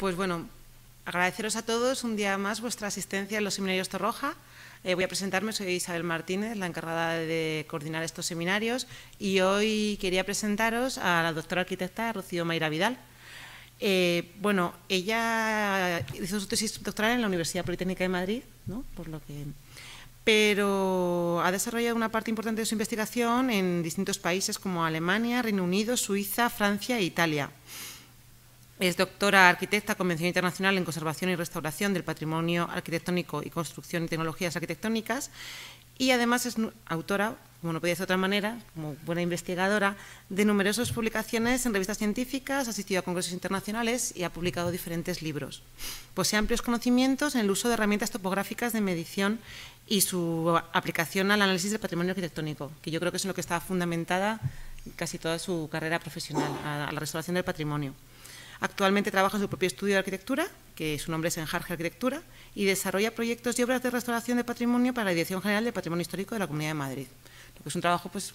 Pues bueno, agradeceros a todos un día más vuestra asistencia en los seminarios Torroja. Eh, voy a presentarme, soy Isabel Martínez, la encargada de coordinar estos seminarios, y hoy quería presentaros a la doctora arquitecta Rocío Mayra Vidal. Eh, bueno, ella hizo su tesis doctoral en la Universidad Politécnica de Madrid, por lo que pero ha desarrollado una parte importante de su investigación en distintos países como Alemania, Reino Unido, Suiza, Francia e Italia. Es doctora arquitecta, Convención Internacional en Conservación y Restauración del Patrimonio Arquitectónico y Construcción y Tecnologías Arquitectónicas y además es autora, como no podía ser de otra manera, como buena investigadora, de numerosas publicaciones en revistas científicas, ha asistido a congresos internacionales y ha publicado diferentes libros. Posee amplios conocimientos en el uso de herramientas topográficas de medición y su aplicación al análisis del patrimonio arquitectónico, que yo creo que es en lo que está fundamentada casi toda su carrera profesional, a la restauración del patrimonio. Actualmente trabaja en su propio estudio de arquitectura, que su nombre es Enjarge Arquitectura, y desarrolla proyectos y obras de restauración de patrimonio para la Dirección General de Patrimonio Histórico de la Comunidad de Madrid. Lo que es un trabajo pues,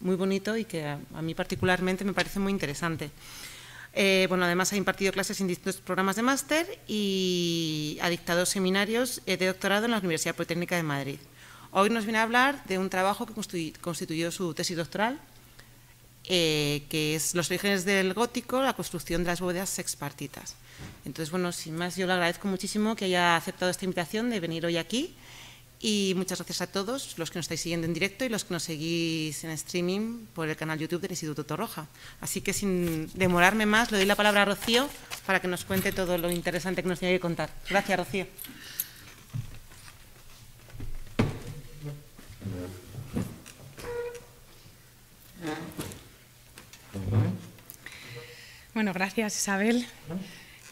muy bonito y que a, mí particularmente me parece muy interesante. Eh, bueno, además ha impartido clases en distintos programas de máster y ha dictado seminarios eh, de doctorado en la Universidad Politécnica de Madrid. Hoy nos viene a hablar de un trabajo que constituyó su tesis doctoral, eh, que es los orígenes del gótico, la construcción de las bóvedas sexpartitas. Entonces, bueno, sin más, yo le agradezco muchísimo que haya aceptado esta invitación de venir hoy aquí y muchas gracias a todos los que nos estáis siguiendo en directo y los que nos seguís en streaming por el canal YouTube del Instituto Torroja. Así que sin demorarme más, le doy la palabra a Rocío para que nos cuente todo lo interesante que nos tiene que contar. Gracias, Rocío. Bueno, gracias Isabel.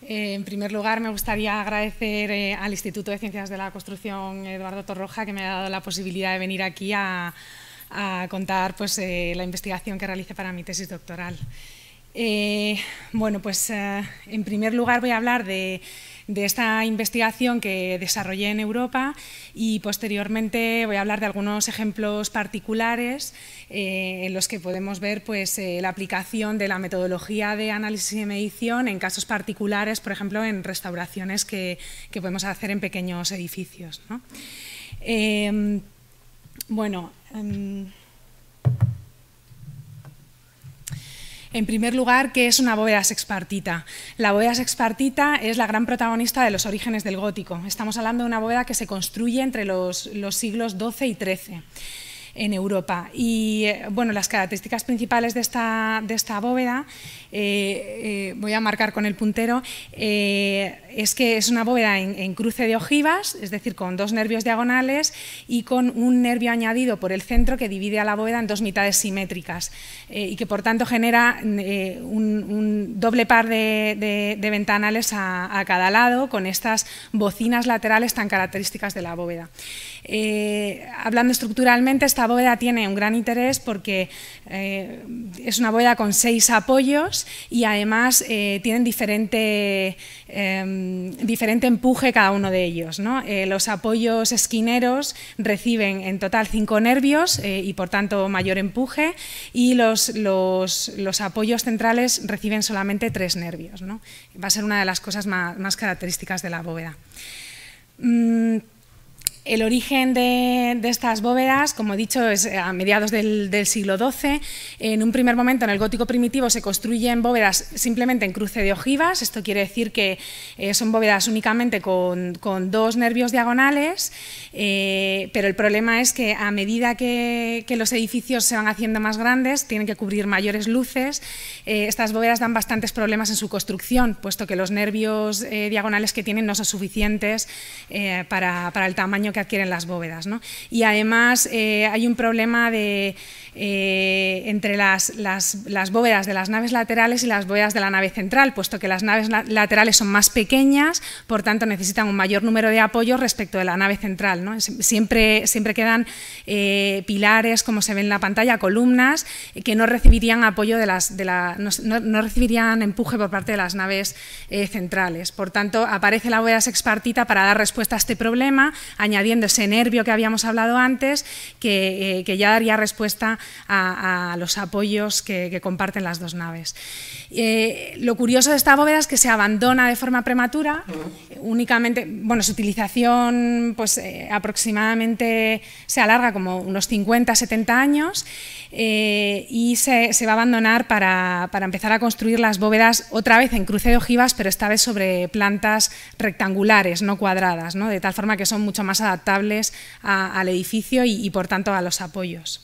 Eh, en primer lugar, me gustaría agradecer eh, al Instituto de Ciencias de la Construcción Eduardo Torroja que me ha dado la posibilidad de venir aquí a, contar pues, eh, la investigación que realice para mi tesis doctoral. bueno, pues en primer lugar voy a hablar de de esta investigación que desarrollé en Europa y posteriormente voy a hablar de algunos ejemplos particulares eh, en los que podemos ver pues, eh, la aplicación de la metodología de análisis y medición en casos particulares, por ejemplo, en restauraciones que, podemos hacer en pequeños edificios. Eh, bueno, em, En primer lugar, ¿qué es una bóveda sexpartita? La bóveda sexpartita es la gran protagonista de los orígenes del gótico. Estamos hablando de una bóveda que se construye entre los, los siglos XII y XIII en Europa. Y eh, bueno, las características principales de esta, bóveda, eh, eh, voy a marcar con el puntero, es que es una bóveda en, cruce de ojivas, es decir, con dos nervios diagonales y con un nervio añadido por el centro que divide a la bóveda en dos mitades simétricas y que por tanto genera un, doble par de, ventanales a cada lado con estas bocinas laterales tan características de la bóveda. Eh, hablando estructuralmente, esta bóveda tiene un gran interés porque eh, es una bóveda con seis apoyos y además eh, tienen diferente, em, diferente empuje cada uno de ellos. los apoyos esquineros reciben en total cinco nervios y por tanto mayor empuje y los, los, apoyos centrales reciben solamente tres nervios. Va a ser una de las cosas más, características de la bóveda. Mm, el origen de, estas bóvedas, como he dicho, es a mediados del, siglo XII. En un primer momento, en el gótico primitivo, se construyen bóvedas simplemente en cruce de ojivas. Esto quiere decir que eh, son bóvedas únicamente con, dos nervios diagonales, eh, pero el problema es que a medida que, los edificios se van haciendo más grandes, tienen que cubrir mayores luces. Eh, estas bóvedas dan bastantes problemas en su construcción, puesto que los nervios diagonales que tienen no son suficientes para, para el tamaño que adquieren las bóvedas. ¿no? Y además eh, hay un problema de eh, entre las, bóvedas de las naves laterales y las bóvedas de la nave central, puesto que las naves laterales son más pequeñas, por tanto necesitan un mayor número de apoyos respecto de la nave central. Siempre, siempre quedan eh, pilares, como se ve en la pantalla, columnas, que no recibirían apoyo de las, de no, recibirían empuje por parte de las naves eh, centrales. Por tanto, aparece la bóveda sexpartita para dar respuesta a este problema, añadiendo ese nervio que habíamos hablado antes, que, que ya daría respuesta a, los apoyos que, comparten las dos naves. Eh, lo curioso de esta bóveda es que se abandona de forma prematura, únicamente, su utilización pues, eh, aproximadamente se alarga como unos 50, 70 años eh, y se, va a abandonar para, empezar a construir las bóvedas otra vez en cruce de ojivas, pero esta vez sobre plantas rectangulares, no cuadradas, de tal forma que son mucho más adaptables al edificio y, por tanto, a los apoyos.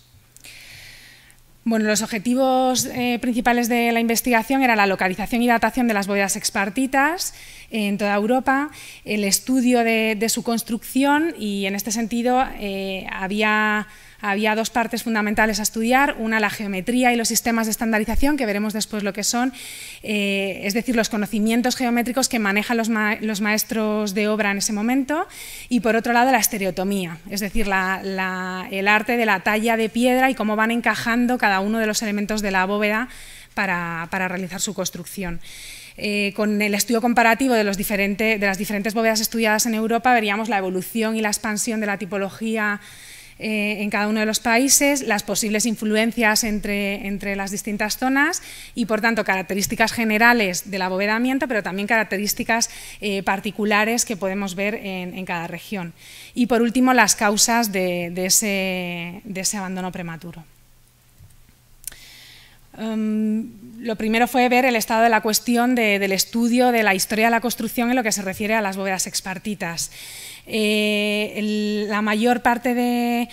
Bueno, los objetivos eh, principales de la investigación eran la localización y datación de las bóvedas expartitas eh, en toda Europa, el estudio de, su construcción y en este sentido eh, había había dos partes fundamentales a estudiar, una la geometría y los sistemas de estandarización, que veremos después lo que son, eh, es decir, los conocimientos geométricos que manejan los, maestros de obra en ese momento, y por otro lado la estereotomía, es decir, el arte de la talla de piedra y cómo van encajando cada uno de los elementos de la bóveda para, realizar su construcción. Eh, con el estudio comparativo de, de las diferentes bóvedas estudiadas en Europa, veríamos la evolución y la expansión de la tipología eh, en cada uno de los países, las posibles influencias entre, las distintas zonas y, por tanto, características generales del abovedamiento, pero también características eh, particulares que podemos ver en, cada región. Y, por último, las causas de, ese, abandono prematuro. Em, lo primero fue ver el estado de la cuestión del estudio de la historia de la construcción en lo que se refiere a las bóvedas expartitas. Eh, la mayor parte de,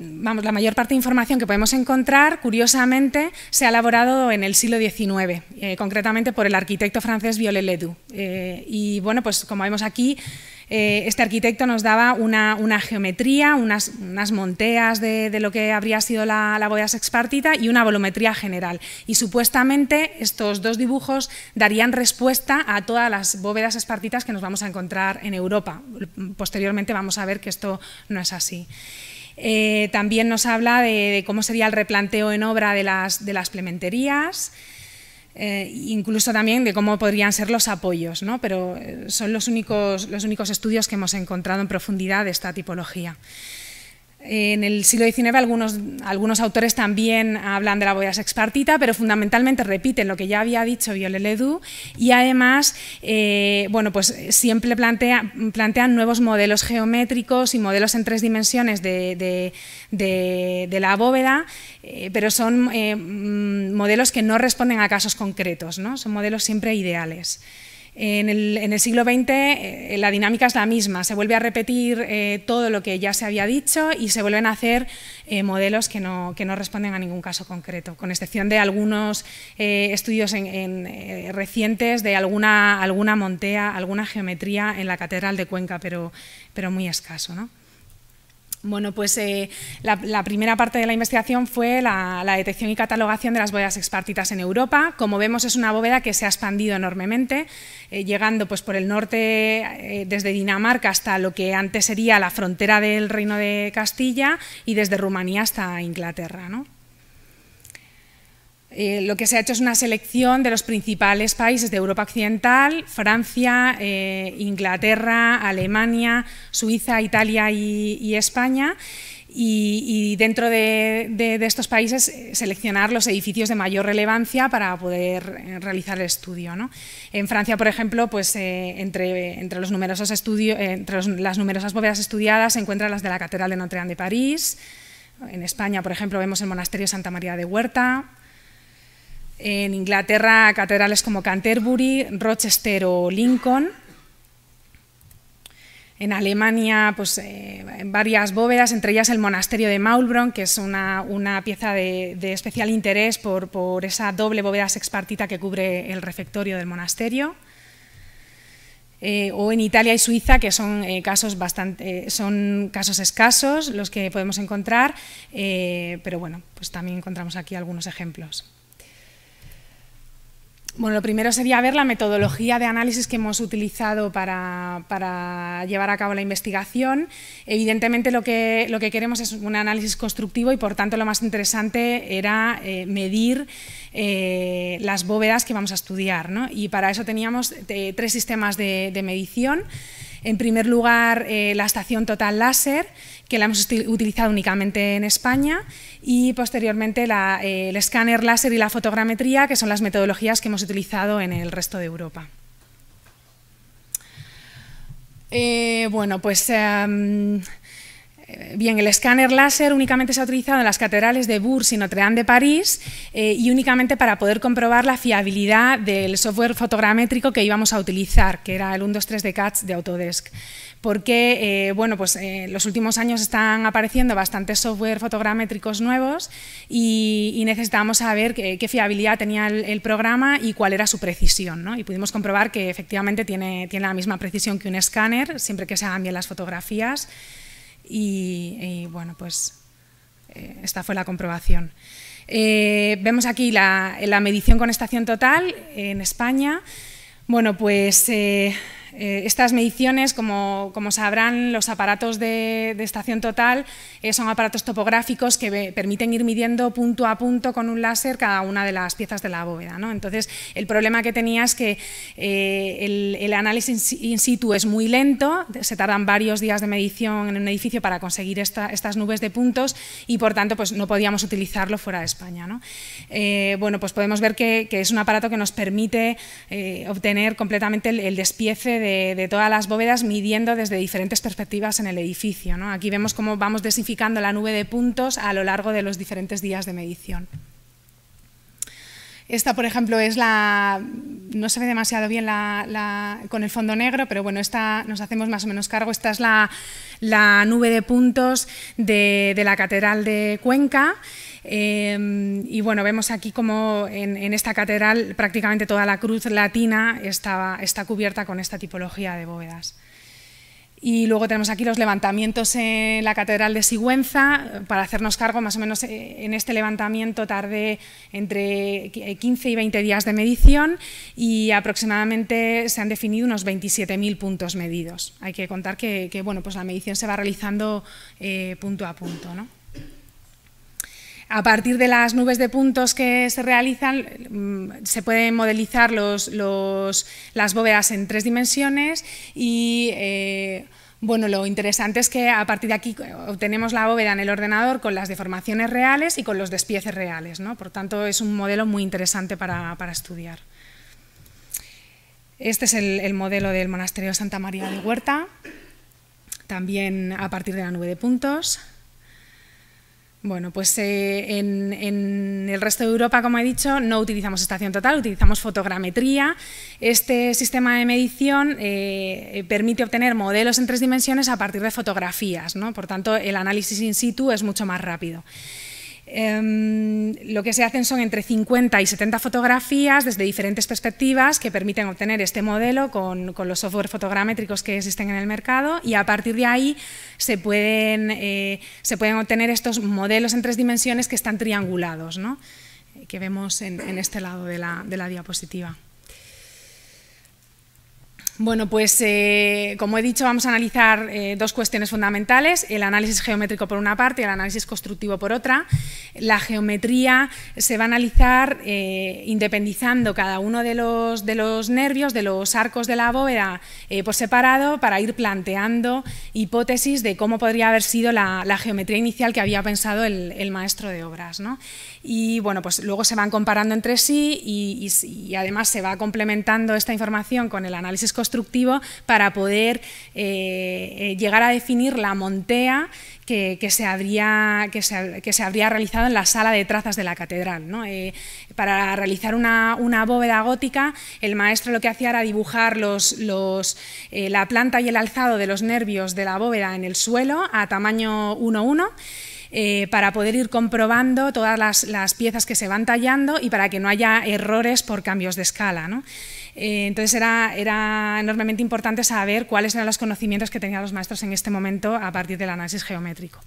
vamos, la mayor parte de información que podemos encontrar, curiosamente, se ha elaborado en el siglo XIX, eh, concretamente por el arquitecto francés viollet ledoux eh, y bueno, pues como vemos aquí, eh, este arquitecto nos daba una, geometría, unas, monteas de, lo que habría sido la, la bóveda sexpartita y una volumetría general. Y supuestamente estos dos dibujos darían respuesta a todas las bóvedas espartitas que nos vamos a encontrar en Europa. Posteriormente vamos a ver que esto no es así. Eh, también nos habla de, cómo sería el replanteo en obra de las, de las plementerías, eh, incluso también de cómo podrían ser los apoyos, ¿no? pero eh, son los únicos estudios que hemos encontrado en profundidad de esta tipología. En el siglo XIX algunos, autores también hablan de la bóveda sexpartita, pero fundamentalmente repiten lo que ya había dicho Violet Ledoux y además eh, pues siempre plantean nuevos modelos geométricos y modelos en tres dimensiones de, la bóveda, eh, pero son eh, mm, modelos que no responden a casos concretos, ¿no? son modelos siempre ideales. En el, siglo XX eh, la dinámica es la misma, se vuelve a repetir eh, todo lo que ya se había dicho y se vuelven a hacer eh, modelos que no, responden a ningún caso concreto, con excepción de algunos estudios recientes de alguna, montea, alguna geometría en la Catedral de Cuenca, pero, pero muy escaso. ¿no? Bueno, pues eh, la, primera parte de la investigación fue la, detección y catalogación de las bóvedas expartitas en Europa. Como vemos, es una bóveda que se ha expandido enormemente, eh, llegando pues, por el norte eh, desde Dinamarca hasta lo que antes sería la frontera del Reino de Castilla y desde Rumanía hasta Inglaterra. ¿no? Eh, lo que se ha hecho es una selección de los principales países de Europa Occidental, Francia, eh, Inglaterra, Alemania, Suiza, Italia y, España. Y, dentro de, estos países eh, seleccionar los edificios de mayor relevancia para poder realizar el estudio. En Francia, por ejemplo, pues, entre, los numerosos las numerosas bóvedas estudiadas se encuentran las de la Catedral de Notre Dame de París, en España, por ejemplo, vemos el monasterio Santa María de Huerta, en Inglaterra, catedrales como Canterbury, Rochester o Lincoln. En Alemania, pues, eh, varias bóvedas, entre ellas el monasterio de Maulbronn, que es una, pieza de, especial interés por, esa doble bóveda sexpartita que cubre el refectorio del monasterio. Eh, o en Italia y Suiza, que son, eh, casos bastante, son casos escasos los que podemos encontrar, pero bueno, pues también encontramos aquí algunos ejemplos. Bueno, lo primero sería ver la metodología de análisis que hemos utilizado para, llevar a cabo la investigación. Evidentemente lo que, queremos es un análisis constructivo y por tanto lo más interesante era eh, medir eh, las bóvedas que vamos a estudiar. Y para eso teníamos eh, tres sistemas de medición. En primer lugar, eh, la estación Total Láser, que la hemos utilizado únicamente en España, y posteriormente eh, el escáner láser y la fotogrametría, que son las metodologías que hemos utilizado en el resto de Europa. Eh, bueno, pues em, eh, bien, el escáner láser únicamente se ha utilizado en las catedrales de Bourges y Notre Dame de París eh, y únicamente para poder comprobar la fiabilidad del software fotogramétrico que íbamos a utilizar, que era el 123 de CATS de Autodesk. Porque eh, bueno, pues, los últimos años están apareciendo bastantes software fotogramétricos nuevos y, necesitábamos saber qué, fiabilidad tenía el, programa y cuál era su precisión. ¿no? Y pudimos comprobar que efectivamente tiene, tiene la misma precisión que un escáner, siempre que se hagan bien las fotografías y, bueno, pues eh, esta fue la comprobación. Eh, vemos aquí la, la, medición con estación total en España. Bueno, pues eh, eh, estas mediciones, como, sabrán, los aparatos de, estación total eh, son aparatos topográficos que permiten ir midiendo punto a punto con un láser cada una de las piezas de la bóveda. Entonces, el problema que tenía es que eh, el, análisis in situ es muy lento, se tardan varios días de medición en un edificio para conseguir estas nubes de puntos y, por tanto, pues, no podíamos utilizarlo fuera de España. bueno, pues podemos ver que, es un aparato que nos permite obtener completamente el despiece de, todas las bóvedas midiendo desde diferentes perspectivas en el edificio. Aquí vemos cómo vamos desificando la nube de puntos a lo largo de los diferentes días de medición. Esta, por ejemplo, es la... no se ve demasiado bien con el fondo negro, pero bueno, esta nos hacemos más o menos cargo. Esta es la, nube de puntos de, de la Catedral de Cuenca Em, y bueno, vemos aquí como en, esta catedral prácticamente toda la cruz latina está, cubierta con esta tipología de bóvedas. Y luego tenemos aquí los levantamientos en la Catedral de Sigüenza. Para hacernos cargo, más o menos eh, en este levantamiento tarde entre 15 eh, y 20 días de medición y aproximadamente se han definido unos 27.000 puntos medidos. Hay que contar que, bueno, pues la medición se va realizando eh, punto a punto. ¿no? A partir de las nubes de puntos que se realizan, mm, se pueden modelizar las bóvedas en tres dimensiones y eh, bueno, lo interesante es que a partir de aquí obtenemos la bóveda en el ordenador con las deformaciones reales y con los despieces reales. Por tanto, es un modelo muy interesante para, estudiar. Este es el, modelo del monasterio Santa María de Huerta, también a partir de la nube de puntos. Bueno, pues eh, en, el resto de Europa, como he dicho, no utilizamos estación total, utilizamos fotogrametría. Este sistema de medición eh, eh, permite obtener modelos en tres dimensiones a partir de fotografías, ¿no? por tanto el análisis in situ es mucho más rápido. Em, lo que se hacen son entre 50 y 70 fotografías desde diferentes perspectivas que permiten obtener este modelo con, los software fotogramétricos que existen en el mercado y a partir de ahí se pueden, eh, se pueden obtener estos modelos en tres dimensiones que están triangulados, eh, que vemos en, en este lado de la diapositiva. Bueno, pues eh, como he dicho, vamos a analizar eh, dos cuestiones fundamentales, el análisis geométrico por una parte y el análisis constructivo por otra. La geometría se va a analizar eh, independizando cada uno de los, nervios, de los arcos de la bóveda por separado para ir planteando hipótesis de cómo podría haber sido la, geometría inicial que había pensado el, maestro de obras. Y bueno, pues luego se van comparando entre sí y además se va complementando esta información con el análisis constructivo constructivo para poder eh, eh, llegar a definir la montea que, se habría, que, se, habría, realizado en la sala de trazas de la catedral. Eh, para realizar una, bóveda gótica, el maestro lo que hacía era dibujar los, la planta y el alzado de los nervios de la bóveda en el suelo a tamaño 1-1 eh, para poder ir comprobando todas las, piezas que se van tallando y para que no haya errores por cambios de escala. Eh, entonces era, enormemente importante saber cuáles eran los conocimientos que tenían los maestros en este momento a partir del análisis geométrico.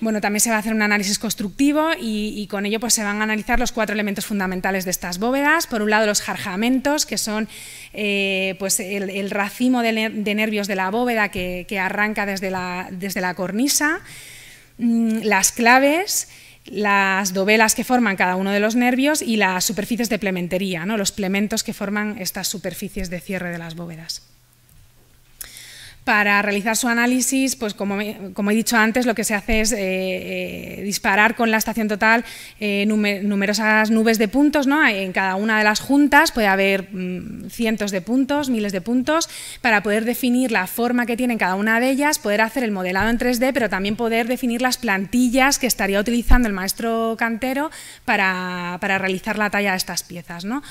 Bueno, también se va a hacer un análisis constructivo y, con ello pues, se van a analizar los cuatro elementos fundamentales de estas bóvedas. Por un lado, los jarjamentos, que son eh, pues, el, racimo de, nervios de la bóveda que, arranca desde la cornisa. Mm, las claves, las dovelas que forman cada uno de los nervios y las superficies de plementería, los plementos que forman estas superficies de cierre de las bóvedas. Para realizar su análisis, pues como, he dicho antes, lo que se hace es eh, eh, disparar con la estación total eh, numerosas nubes de puntos. ¿no? En cada una de las juntas puede haber mm, cientos de puntos, miles de puntos, para poder definir la forma que tienen cada una de ellas, poder hacer el modelado en 3D, pero también poder definir las plantillas que estaría utilizando el maestro cantero para, para realizar la talla de estas piezas. ¿no?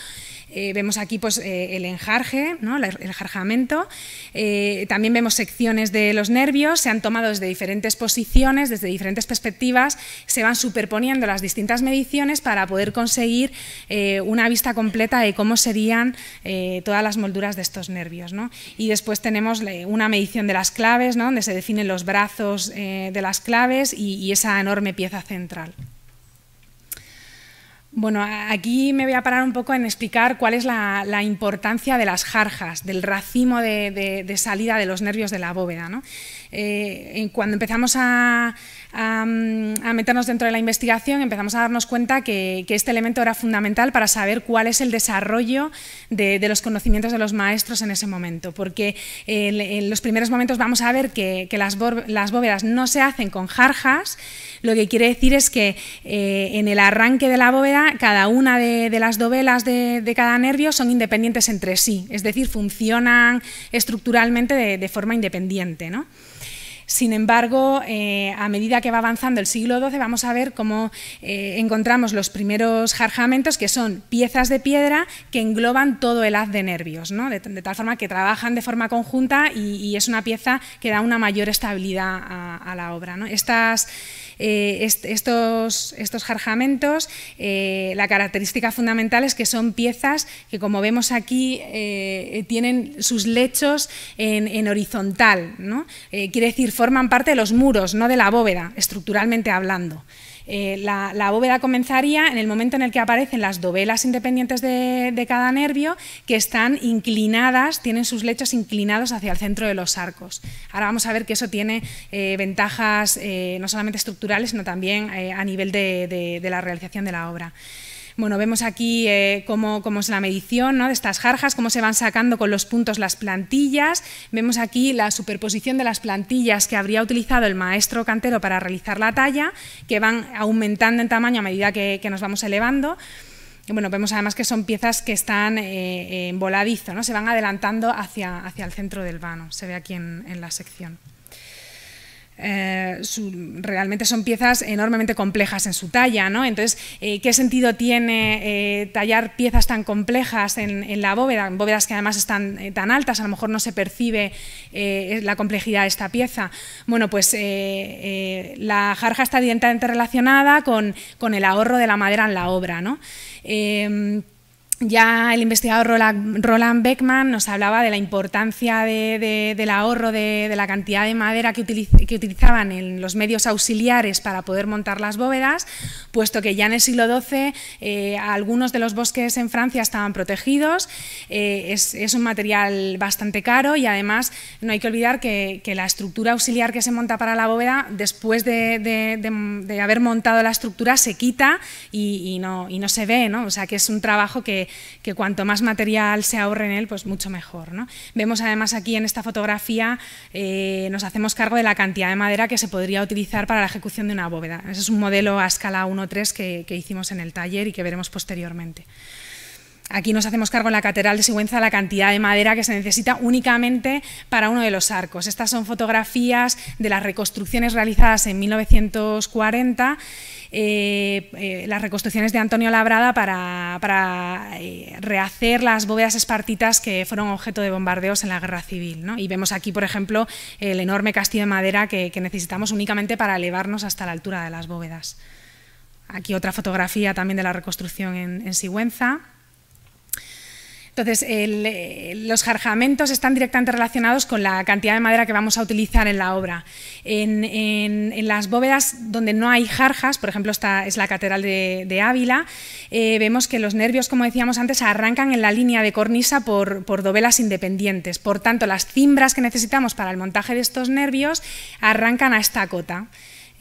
Eh, vemos aquí pues, eh, el enjarje, el enjarjamento. Eh, también vemos secciones de los nervios, se han tomado desde diferentes posiciones, desde diferentes perspectivas, se van superponiendo las distintas mediciones para poder conseguir una vista completa de cómo serían todas las molduras de estos nervios. Y después tenemos una medición de las claves, donde se definen los brazos de las claves y esa enorme pieza central. Bueno, aquí me voy a parar un poco en explicar cuál es la, importancia de las jarjas, del racimo de, salida de los nervios de la bóveda. Eh, cuando empezamos a, Mm, a, meternos dentro de la investigación, empezamos a darnos cuenta que, este elemento era fundamental para saber cuál es el desarrollo de, los conocimientos de los maestros en ese momento, porque eh, en, los primeros momentos vamos a ver que, las, bóvedas no se hacen con jarjas, lo que quiere decir es que eh, en el arranque de la bóveda cada una de, las dovelas de, de, cada nervio son independientes entre sí, es decir, funcionan estructuralmente de, forma independiente. ¿no? Sin embargo, eh, a medida que va avanzando el siglo XII, vamos a ver cómo eh, encontramos los primeros jarjamentos, que son piezas de piedra que engloban todo el haz de nervios, de, tal forma que trabajan de forma conjunta y, es una pieza que da una mayor estabilidad a, la obra. Eh, estos, estos jarjamentos, eh, la característica fundamental es que son piezas que, como vemos aquí, eh, tienen sus lechos en, horizontal. ¿no? quiere decir, forman parte de los muros, no de la bóveda, estructuralmente hablando. Eh, la, bóveda comenzaría en el momento en el que aparecen las dovelas independientes de, cada nervio que están inclinadas, tienen sus lechos inclinados hacia el centro de los arcos. Ahora vamos a ver que eso tiene eh, ventajas eh, no solamente estructurales, sino también a nivel de la realización de la obra. Bueno, vemos aquí eh, cómo, es la medición de estas jarjas, cómo se van sacando con los puntos las plantillas. Vemos aquí la superposición de las plantillas que habría utilizado el maestro cantero para realizar la talla, que van aumentando en tamaño a medida que, nos vamos elevando. Bueno, vemos además que son piezas que están eh, en voladizo, ¿no? se van adelantando hacia, el centro del vano, se ve aquí en la sección. Eh, realmente son piezas enormemente complejas en su talla, Entonces, eh, ¿qué sentido tiene eh, tallar piezas tan complejas en, la bóveda? Bóvedas que además están tan altas, a lo mejor no se percibe la complejidad de esta pieza. Bueno, pues la jarja está directamente relacionada con, el ahorro de la madera en la obra, ¿no? ya el investigador Roland Beckman nos hablaba de la importancia del ahorro de, la cantidad de madera que, utilizaban en los medios auxiliares para poder montar las bóvedas, puesto que ya en el siglo XII eh, algunos de los bosques en Francia estaban protegidos. Eh, es, un material bastante caro y además no hay que olvidar que, la estructura auxiliar que se monta para la bóveda, después de, haber montado la estructura, se quita y, no, se ve. O sea que es un trabajo que, que cuanto más material se ahorre en él, pues mucho mejor. ¿no? Vemos además aquí en esta fotografía, eh, nos hacemos cargo de la cantidad de madera que se podría utilizar para la ejecución de una bóveda. Ese es un modelo a escala 1.3 que, que hicimos en el taller y que veremos posteriormente. Aquí nos hacemos cargo en la Catedral de Sigüenza la cantidad de madera que se necesita únicamente para uno de los arcos. Estas son fotografías de las reconstrucciones realizadas en 1940 eh, eh, las reconstrucciones de Antonio Labrada para, eh, rehacer las bóvedas espartitas que fueron objeto de bombardeos en la guerra civil. Y vemos aquí, por ejemplo, el enorme castillo de madera que, necesitamos únicamente para elevarnos hasta la altura de las bóvedas. Aquí otra fotografía también de la reconstrucción en Sigüenza. Entonces, eh, los jarjamentos están directamente relacionados con la cantidad de madera que vamos a utilizar en la obra. En, las bóvedas donde no hay jarjas, por ejemplo, esta es la Catedral de, Ávila, eh, vemos que los nervios, como decíamos antes, arrancan en la línea de cornisa por, por dovelas independientes. Por tanto, las cimbras que necesitamos para el montaje de estos nervios arrancan a esta cota.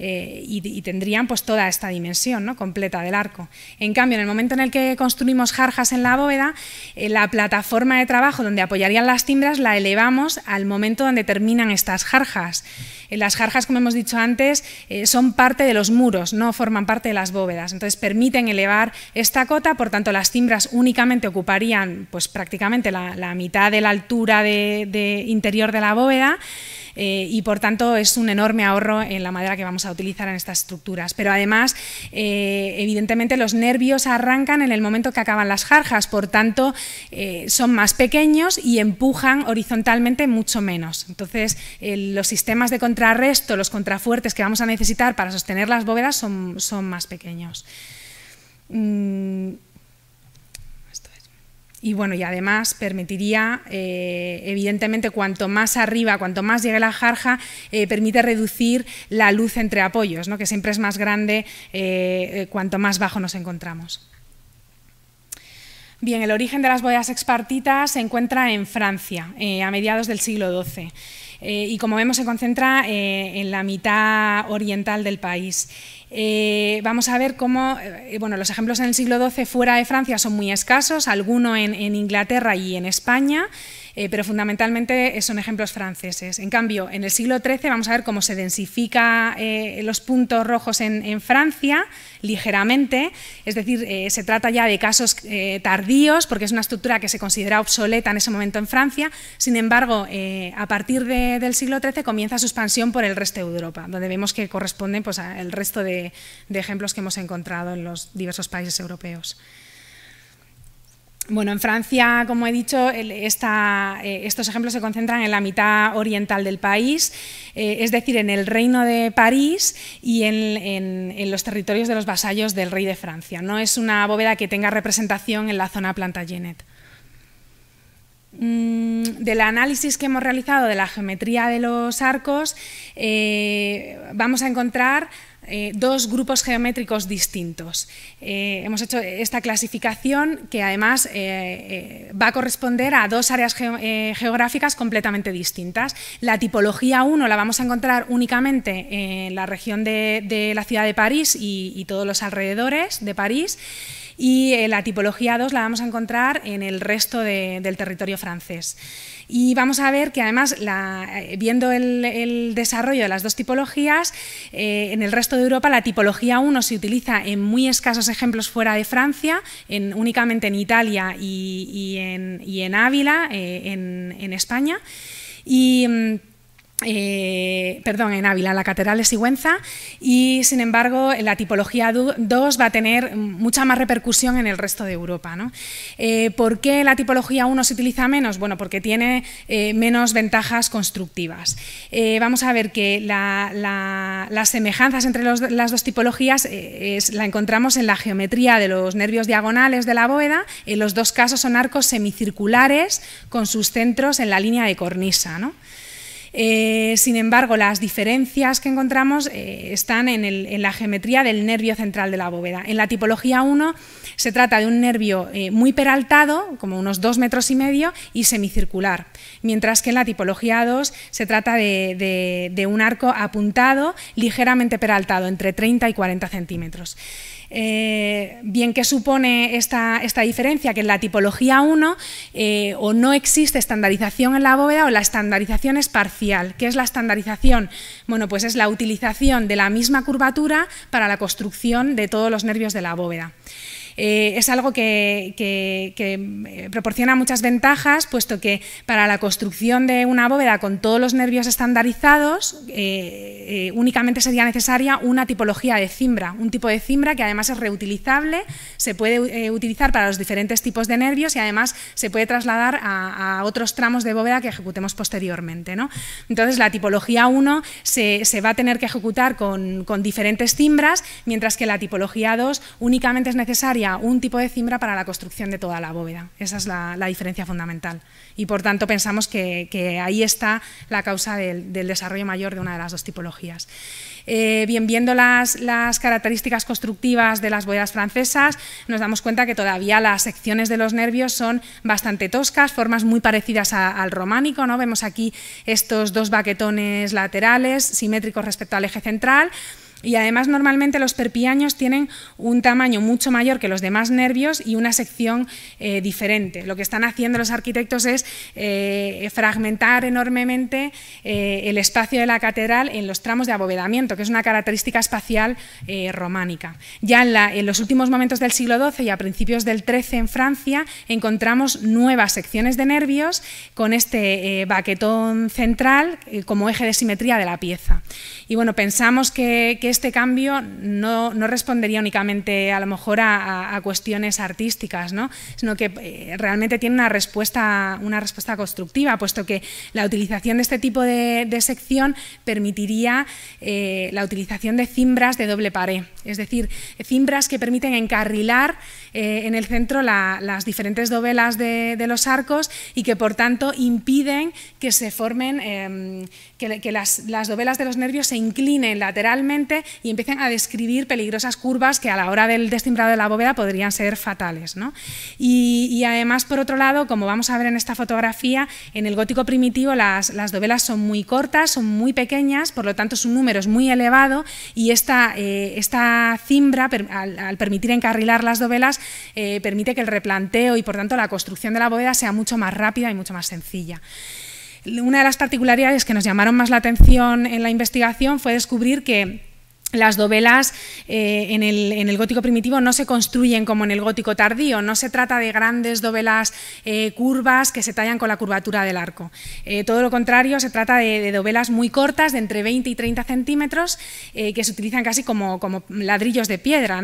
Eh, y, tendrían pues toda esta dimensión ¿no? completa del arco. En cambio, en el momento en el que construimos jarjas en la bóveda, eh, la plataforma de trabajo donde apoyarían las timbras la elevamos al momento donde terminan estas jarjas. Eh, las jarjas, como hemos dicho antes, son parte de los muros, no forman parte de las bóvedas. Entonces permiten elevar esta cota, por tanto las timbras únicamente ocuparían pues prácticamente la, mitad de la altura de interior de la bóveda. Eh, y por tanto es un enorme ahorro en la madera que vamos a utilizar en estas estructuras. Pero además, eh, evidentemente los nervios arrancan en el momento que acaban las jarjas, por tanto eh, son más pequeños y empujan horizontalmente mucho menos. Entonces los sistemas de contrarresto, los contrafuertes que vamos a necesitar para sostener las bóvedas son, más pequeños. Mm, y bueno, y además permitiría, eh, evidentemente, cuanto más arriba, cuanto más llegue la jarja, eh, permite reducir la luz entre apoyos, que siempre es más grande eh, cuanto más bajo nos encontramos. Bien, el origen de las bodegas expartitas se encuentra en Francia, a mediados del siglo XII, y como vemos se concentra en la mitad oriental del país. Eh, vamos a ver cómo, eh, bueno, los ejemplos en el siglo XII fuera de Francia son muy escasos, alguno en Inglaterra y en España. Eh, pero fundamentalmente son ejemplos franceses. En cambio, en el siglo XIII vamos a ver cómo se densifica eh, los puntos rojos en, Francia ligeramente, es decir, eh, se trata ya de casos tardíos, porque es una estructura que se considera obsoleta en ese momento en Francia, sin embargo, a partir del siglo XIII comienza su expansión por el resto de Europa, donde vemos que corresponden pues, al resto de ejemplos que hemos encontrado en los diversos países europeos. Bueno, en Francia, como he dicho, eh, estos ejemplos se concentran en la mitad oriental del país, eh, es decir, en el reino de París y en, los territorios de los vasallos del rey de Francia. No es una bóveda que tenga representación en la zona planta Mm, del análisis que hemos realizado de la geometría de los arcos, eh, vamos a encontrar eh, dos grupos geométricos distintos. Eh, hemos hecho esta clasificación que además eh, va a corresponder a dos áreas geográficas completamente distintas. La tipología 1 la vamos a encontrar únicamente en la región de, la ciudad de París y, todos los alrededores de París y la tipología 2 la vamos a encontrar en el resto del territorio francés. Y vamos a ver que además, eh, viendo el, desarrollo de las dos tipologías, eh, en el resto de Europa la tipología 1 se utiliza en muy escasos ejemplos fuera de Francia, únicamente en Italia y, en, Ávila, eh, en, España. Y mm, eh, perdón, en Ávila, la Catedral de Sigüenza, y sin embargo la tipología 2 va a tener mucha más repercusión en el resto de Europa. Eh, ¿Por qué la tipología 1 se utiliza menos? Bueno, porque tiene eh, menos ventajas constructivas. vamos a ver que las semejanzas entre las dos tipologías la encontramos en la geometría de los nervios diagonales de la bóveda, en los dos casos son arcos semicirculares con sus centros en la línea de cornisa. Eh, sin embargo, las diferencias que encontramos eh, están en, la geometría del nervio central de la bóveda. En la tipología 1 se trata de un nervio eh, muy peraltado, como unos 2 metros y medio, y semicircular, mientras que en la tipología 2 se trata de, de un arco apuntado, ligeramente peraltado, entre 30 y 40 centímetros bien ¿qué supone esta, diferencia, que en la tipología 1 eh, o no existe estandarización en la bóveda o la estandarización es parcial. ¿Qué es la estandarización? Bueno, pues es la utilización de la misma curvatura para la construcción de todos los nervios de la bóveda. Eh, es algo que, eh, proporciona muchas ventajas, puesto que para la construcción de una bóveda con todos los nervios estandarizados, eh, únicamente sería necesaria una tipología de cimbra, un tipo de cimbra que además es reutilizable, se puede utilizar para los diferentes tipos de nervios y además se puede trasladar a, otros tramos de bóveda que ejecutemos posteriormente. Entonces, la tipología 1 se, va a tener que ejecutar con, con diferentes cimbras, mientras que la tipología 2 únicamente es necesaria un tipo de cimbra para la construcción de toda la bóveda. Esa es la, diferencia fundamental. Y por tanto pensamos que, ahí está la causa del, desarrollo mayor de una de las dos tipologías. Eh, bien, viendo las, características constructivas de las bóvedas francesas, nos damos cuenta que todavía las secciones de los nervios son bastante toscas, formas muy parecidas al románico. ¿no? Vemos aquí estos dos baquetones laterales, simétricos respecto al eje central, y además normalmente los perpiaños tienen un tamaño mucho mayor que los demás nervios y una sección eh, diferente. Lo que están haciendo los arquitectos es eh, fragmentar enormemente eh, el espacio de la catedral en los tramos de abovedamiento, que es una característica espacial románica. Ya en, la, en, los últimos momentos del siglo XII y a principios del XIII en Francia encontramos nuevas secciones de nervios con este baquetón central como eje de simetría de la pieza. Y bueno, pensamos que este cambio no, respondería únicamente a lo mejor a, cuestiones artísticas, sino que eh, realmente tiene una respuesta, una respuesta constructiva, puesto que la utilización de este tipo de, sección permitiría eh, la utilización de cimbras de doble pared, es decir, cimbras que permiten encarrilar eh, en el centro las diferentes dovelas de, los arcos y que por tanto impiden que se formen, em, que, las, las dovelas de los nervios se inclinen lateralmente y empiezan a describir peligrosas curvas que a la hora del destimbrado de la bóveda podrían ser fatales. Y, además, por otro lado, como vamos a ver en esta fotografía, en el gótico primitivo las, dovelas son muy cortas, son muy pequeñas, por lo tanto su número es muy elevado y esta, eh, esta cimbra, al, permitir encarrilar las dovelas, eh, permite que el replanteo y por tanto la construcción de la bóveda sea mucho más rápida y mucho más sencilla. Una de las particularidades que nos llamaron más la atención en la investigación fue descubrir que las dovelas eh, en, el, gótico primitivo no se construyen como en el gótico tardío, no se trata de grandes dovelas eh, curvas que se tallan con la curvatura del arco. Eh, todo lo contrario, se trata de, dovelas muy cortas, de entre 20 y 30 centímetros, que se utilizan casi como, ladrillos de piedra.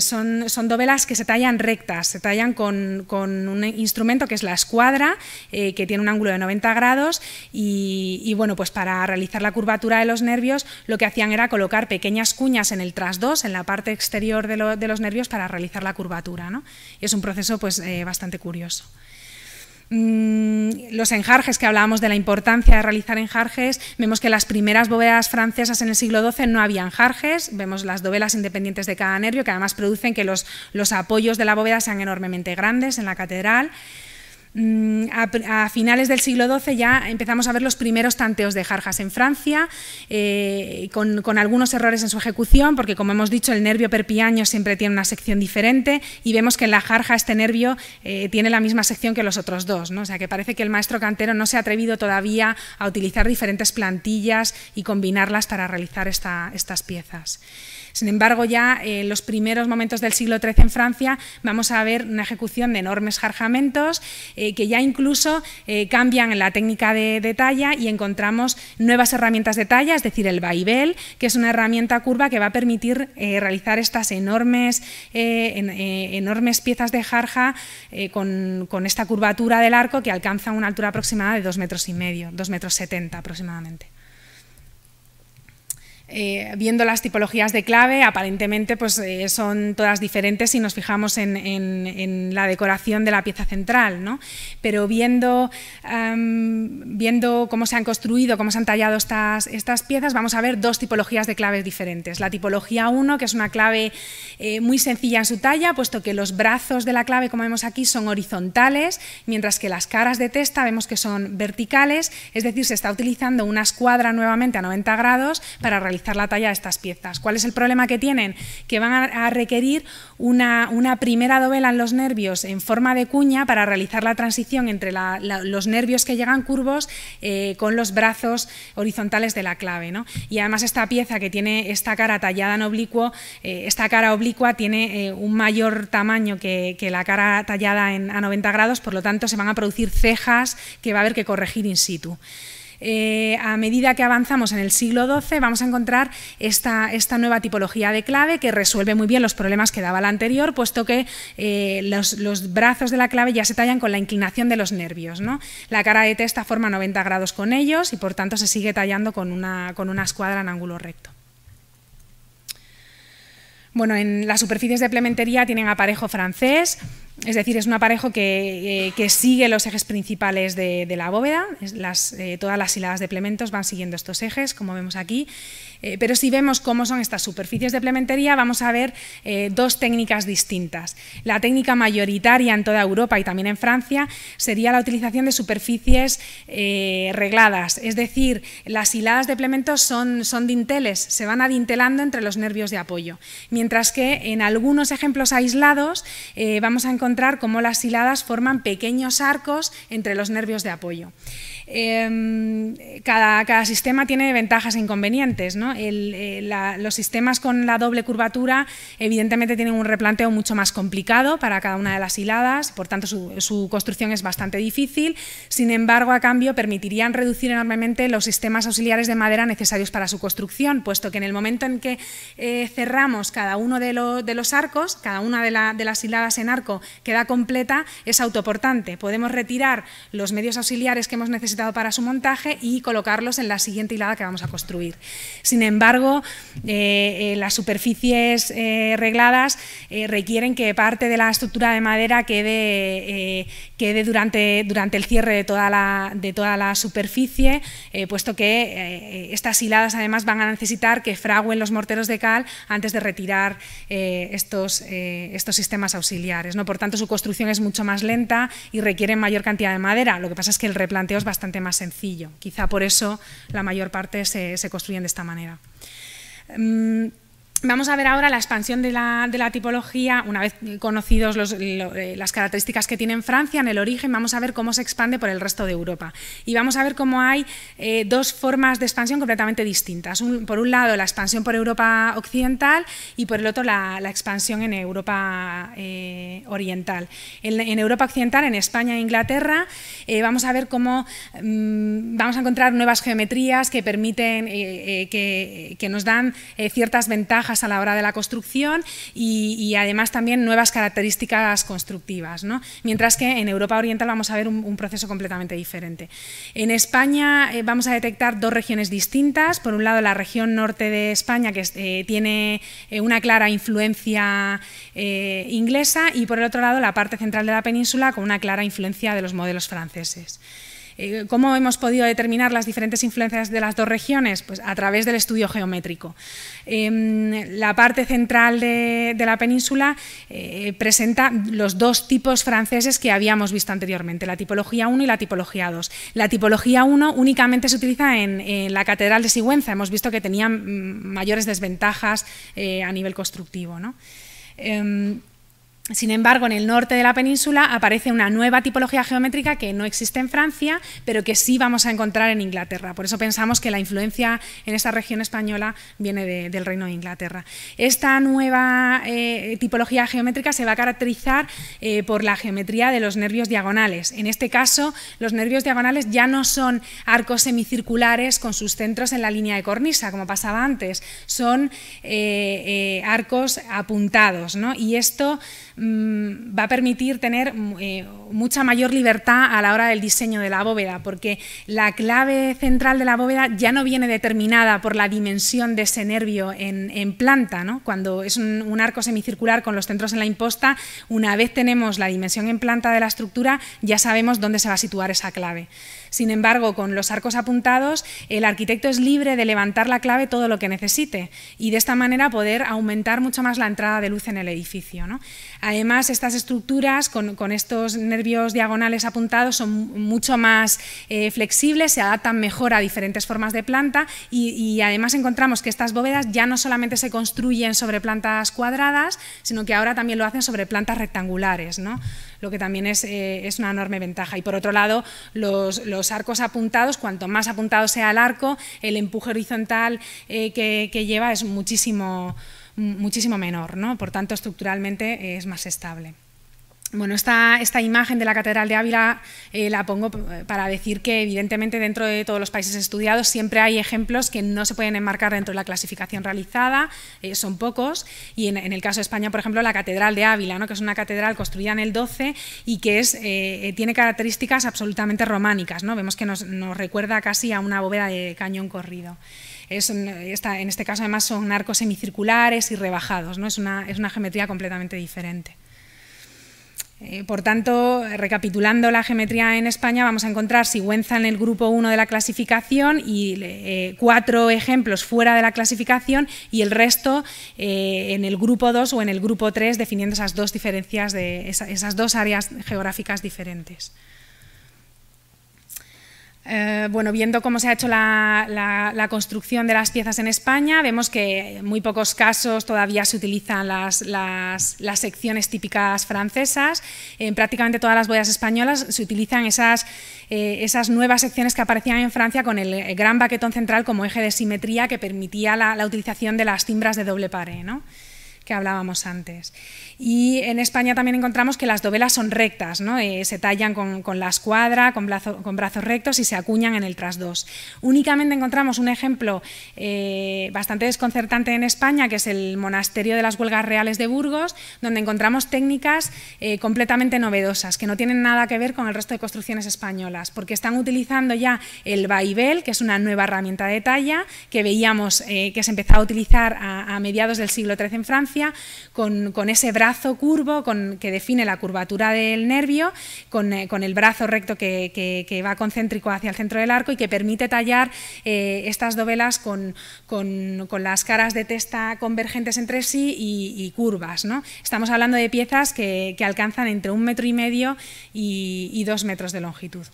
son, son dovelas que se tallan rectas, se tallan con, un instrumento que es la escuadra, que tiene un ángulo de 90 grados, y, y bueno, pues para realizar la curvatura de los nervios lo que hacían era colocar pequeñas cuñas en el trasdos, en la parte exterior de, los nervios, para realizar la curvatura. ¿no? es un proceso pues, eh, bastante curioso mm, los enjarjes, que hablábamos de la importancia de realizar enjarjes, vemos que las primeras bóvedas francesas en el siglo XII no habían enjarjes, vemos las dovelas independientes de cada nervio, que además producen que los, los apoyos de la bóveda sean enormemente grandes en la catedral. Mm, a, finales del siglo XII ya empezamos a ver los primeros tanteos de jarjas en Francia, eh, con, algunos errores en su ejecución, porque como hemos dicho, el nervio perpiaño siempre tiene una sección diferente y vemos que en la jarja este nervio eh, tiene la misma sección que los otros dos. O sea que parece que el maestro cantero no se ha atrevido todavía a utilizar diferentes plantillas y combinarlas para realizar estas piezas. Sin embargo, ya en eh, los primeros momentos del siglo XIII en Francia vamos a ver una ejecución de enormes jarjamentos eh, que ya incluso eh, cambian la técnica de, talla y encontramos nuevas herramientas de talla, es decir, el baivel, que es una herramienta curva que va a permitir realizar estas enormes, enormes piezas de jarja con, esta curvatura del arco que alcanza una altura aproximada de dos metros y medio, dos metros setenta aproximadamente. Eh, viendo las tipologías de clave, aparentemente pues, eh, son todas diferentes si nos fijamos en, la decoración de la pieza central, pero viendo, viendo cómo se han construido, cómo se han tallado estas, estas piezas, vamos a ver dos tipologías de claves diferentes. La tipología 1, que es una clave eh, muy sencilla en su talla, puesto que los brazos de la clave, como vemos aquí, son horizontales, mientras que las caras de testa vemos que son verticales, es decir, se está utilizando una escuadra nuevamente a 90 grados para realizar la talla de estas piezas. ¿Cuál es el problema que tienen? Que van a, requerir una, primera dovela en los nervios en forma de cuña para realizar la transición entre los nervios que llegan curvos eh, con los brazos horizontales de la clave. Y además esta pieza que tiene esta cara tallada en oblicuo, eh, esta cara oblicua tiene eh, un mayor tamaño que, que la cara tallada a 90 grados, por lo tanto se van a producir cejas que va a haber que corregir in situ. Eh, a medida que avanzamos en el siglo XII vamos a encontrar esta, nueva tipología de clave que resuelve muy bien los problemas que daba la anterior, puesto que eh, los, brazos de la clave ya se tallan con la inclinación de los nervios. La cara de testa forma 90 grados con ellos y por tanto se sigue tallando con una, con una escuadra en ángulo recto. Bueno, en las superficies de plementería tienen aparejo francés, es decir, es un aparejo que, eh, sigue los ejes principales de, la bóveda, eh, todas las hiladas de plementos van siguiendo estos ejes, como vemos aquí, eh, pero si vemos cómo son estas superficies de plementería, vamos a ver dos técnicas distintas. La técnica mayoritaria en toda Europa y también en Francia sería la utilización de superficies regladas, es decir, las hiladas de plementos son, son dinteles, se van adintelando entre los nervios de apoyo, mientras que en algunos ejemplos aislados vamos a encontrar cómo las hiladas forman pequeños arcos entre los nervios de apoyo. Em, cada, sistema tiene ventajas e inconvenientes. Eh, los sistemas con la doble curvatura evidentemente tienen un replanteo mucho más complicado para cada una de las hiladas, por tanto su, construcción es bastante difícil, sin embargo a cambio permitirían reducir enormemente los sistemas auxiliares de madera necesarios para su construcción, puesto que en el momento en que eh, cerramos cada uno de, los arcos, cada una de las hiladas en arco queda completa, es autoportante. Podemos retirar los medios auxiliares que hemos necesitado para su montaje y colocarlos en la siguiente hilada que vamos a construir. Sin embargo, eh, eh, las superficies eh, regladas requieren que parte de la estructura de madera quede, quede durante, durante el cierre de toda la, de toda la superficie, puesto que estas hiladas además van a necesitar que fraguen los morteros de cal antes de retirar estos, estos sistemas auxiliares. ¿no? tanto su construcción es mucho más lenta y requiere mayor cantidad de madera. Lo que pasa es que el replanteo es bastante más sencillo. Quizá por eso la mayor parte se, se construyen de esta manera. Mm, Vamos a ver ahora la expansión de la, tipología, una vez conocidos eh, las características que tiene Francia, en el origen, vamos a ver cómo se expande por el resto de Europa. Y vamos a ver cómo hay eh, dos formas de expansión completamente distintas. por un lado, la expansión por Europa occidental y por el otro, la, expansión en Europa eh, oriental. En, Europa occidental, en España e Inglaterra, vamos a ver cómo mm, vamos a encontrar nuevas geometrías que permiten, que, nos dan ciertas ventajas a la hora de la construcción y, además también nuevas características constructivas. Mientras que en Europa Oriental vamos a ver un, proceso completamente diferente. En España eh, vamos a detectar dos regiones distintas. Por un lado, la región norte de España, que eh, tiene eh, una clara influencia inglesa, y por el otro lado, la parte central de la península con una clara influencia de los modelos franceses. Eh, ¿Cómo hemos podido determinar las diferentes influencias de las dos regiones? Pues a través del estudio geométrico. Em, la parte central de, la península eh, presenta los dos tipos franceses que habíamos visto anteriormente, la tipología 1 y la tipología 2. La tipología 1 únicamente se utiliza en, la Catedral de Sigüenza. Hemos visto que tenían mm, mayores desventajas eh, a nivel constructivo. ¿no? Em, sin embargo, en el norte de la península aparece una nueva tipología geométrica que no existe en Francia, pero que sí vamos a encontrar en Inglaterra. Por eso pensamos que la influencia en esa región española viene del Reino de Inglaterra. Esta nueva eh, tipología geométrica se va a caracterizar eh, por la geometría de los nervios diagonales. En este caso, los nervios diagonales ya no son arcos semicirculares con sus centros en la línea de cornisa, como pasaba antes, son eh, arcos apuntados. ¿no? Y esto Mm, va a permitir tener mm, eh, mucha mayor libertad a la hora del diseño de la bóveda, porque la clave central de la bóveda ya no viene determinada por la dimensión de ese nervio en, planta. Cuando es un, arco semicircular con los centros en la imposta, una vez tenemos la dimensión en planta de la estructura, ya sabemos dónde se va a situar esa clave. Sin embargo, con los arcos apuntados, el arquitecto es libre de levantar la clave todo lo que necesite y de esta manera poder aumentar mucho más la entrada de luz en el edificio. Además, estas estructuras con, estos nervios diagonales apuntados son mucho más eh, flexibles, se adaptan mejor a diferentes formas de planta y, además encontramos que estas bóvedas ya no solamente se construyen sobre plantas cuadradas, sino que ahora también lo hacen sobre plantas rectangulares lo que también eh, es, una enorme ventaja. Y por otro lado, los, arcos apuntados, cuanto más apuntado sea el arco, el empuje horizontal eh, que, lleva es muchísimo, muchísimo menor, ¿no? por tanto estructuralmente es más estable. Bueno, esta, imagen de la Catedral de Ávila eh, la pongo eh, para decir que evidentemente dentro de todos los países estudiados siempre hay ejemplos que no se pueden enmarcar dentro de la clasificación realizada, eh, son pocos, y en, el caso de España, por ejemplo, la Catedral de Ávila, ¿no? que es una catedral construida en el 12 y que es, tiene características absolutamente románicas, ¿no? vemos que nos, recuerda casi a una bóveda de cañón corrido. en este caso además son arcos semicirculares y rebajados, ¿no? es, es una geometría completamente diferente. Eh, por tanto, recapitulando la geometría en España, vamos a encontrar Sigüenza en el grupo 1 de la clasificación y eh, cuatro ejemplos fuera de la clasificación y el resto eh, en el grupo 2 o en el grupo 3, definiendo esas dos diferencias de esas dos áreas geográficas diferentes. Eh, bueno, viendo cómo se ha hecho la, construcción de las piezas en España, vemos que en muy pocos casos todavía se utilizan las, secciones típicas francesas. En prácticamente todas las bodas españolas se utilizan eh, esas, nuevas secciones que aparecían en Francia con el gran baquetón central como eje de simetría que permitía la, utilización de las timbras de doble pared, ¿no? que hablábamos antes. Y en España también encontramos que las dovelas son rectas, eh, se tallan con, la escuadra, con, con, brazos rectos y se acuñan en el trasdos. Únicamente encontramos un ejemplo eh, bastante desconcertante en España, que es el Monasterio de las Huelgas Reales de Burgos, donde encontramos técnicas eh, completamente novedosas, que no tienen nada que ver con el resto de construcciones españolas, porque están utilizando ya el vaibel, que es una nueva herramienta de talla, que veíamos que se empezaba a utilizar a mediados del siglo XIII en Francia, con, ese brazo curvo que define la curvatura del nervio, con, eh, el brazo recto que, va concéntrico hacia el centro del arco y que permite tallar eh, estas dovelas con, las caras de testa convergentes entre sí y, curvas. Estamos hablando de piezas que, alcanzan entre un metro y medio y dos metros de longitud.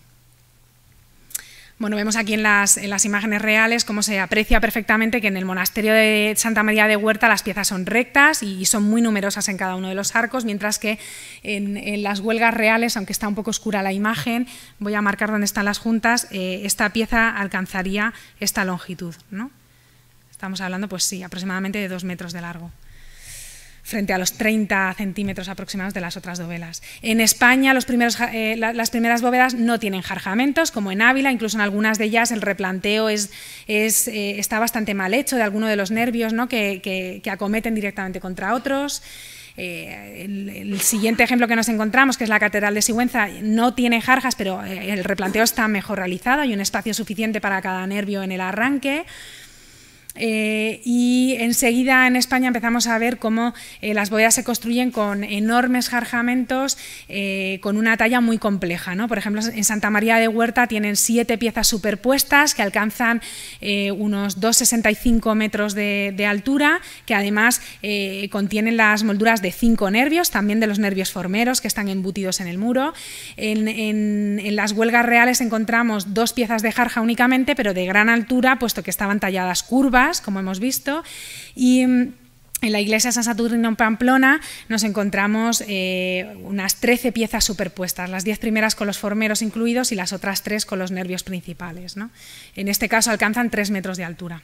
Bueno, vemos aquí en las, imágenes reales cómo se aprecia perfectamente que en el monasterio de Santa María de Huerta las piezas son rectas y son muy numerosas en cada uno de los arcos, mientras que en, las huelgas reales, aunque está un poco oscura la imagen, voy a marcar dónde están las juntas, eh, esta pieza alcanzaría esta longitud. ¿no? Estamos hablando, pues sí, aproximadamente de dos metros de largo frente a los 30 centímetros aproximados de las otras dovelas. En España los eh, las primeras bóvedas no tienen jarjamentos, como en Ávila, incluso en algunas de ellas el replanteo es, eh, está bastante mal hecho de alguno de los nervios que, acometen directamente contra otros. Eh, el, el, siguiente ejemplo que nos encontramos, que es la Catedral de Sigüenza, no tiene jarjas, pero el replanteo está mejor realizado, hay un espacio suficiente para cada nervio en el arranque. Eh, y enseguida en España empezamos a ver cómo eh, las bodegas se construyen con enormes jarjamentos, eh, con una talla muy compleja. Por ejemplo, en Santa María de Huerta tienen siete piezas superpuestas que alcanzan unos 2,65 metros de, altura, que además contienen las molduras de cinco nervios, también de los nervios formeros que están embutidos en el muro. En, en las huelgas reales encontramos dos piezas de jarja únicamente, pero de gran altura, puesto que estaban talladas curvas como hemos visto, y mm, en la iglesia San Saturnino en Pamplona nos encontramos eh, unas 13 piezas superpuestas, las 10 primeras con los formeros incluidos y las otras 3 con los nervios principales. ¿no? En este caso alcanzan 3 metros de altura.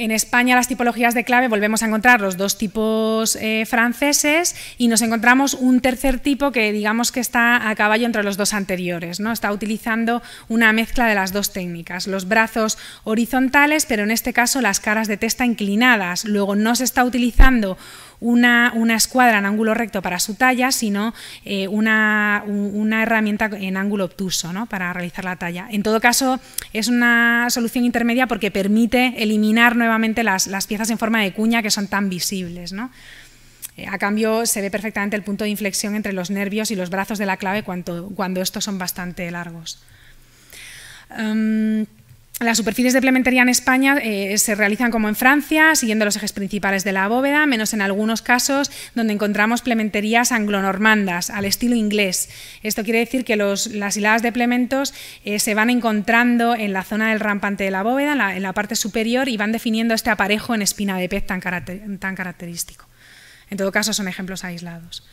En España las tipologías de clave volvemos a encontrar los dos tipos eh, franceses y nos encontramos un tercer tipo que digamos que está a caballo entre los dos anteriores, ¿no? está utilizando una mezcla de las dos técnicas, los brazos horizontales pero en este caso las caras de testa inclinadas, luego no se está utilizando una, escuadra en ángulo recto para su talla, sino eh, una, herramienta en ángulo obtuso para realizar la talla. En todo caso, es una solución intermedia porque permite eliminar nuevamente las, piezas en forma de cuña que son tan visibles. Eh, a cambio, se ve perfectamente el punto de inflexión entre los nervios y los brazos de la clave cuando, estos son bastante largos. Em, las superficies de plementería en España eh, se realizan como en Francia, siguiendo los ejes principales de la bóveda, menos en algunos casos donde encontramos plementerías anglonormandas, al estilo inglés. Esto quiere decir que las hiladas de plementos eh, se van encontrando en la zona del rampante de la bóveda, en la, parte superior, y van definiendo este aparejo en espina de pez tan característico. En todo caso, son ejemplos aislados.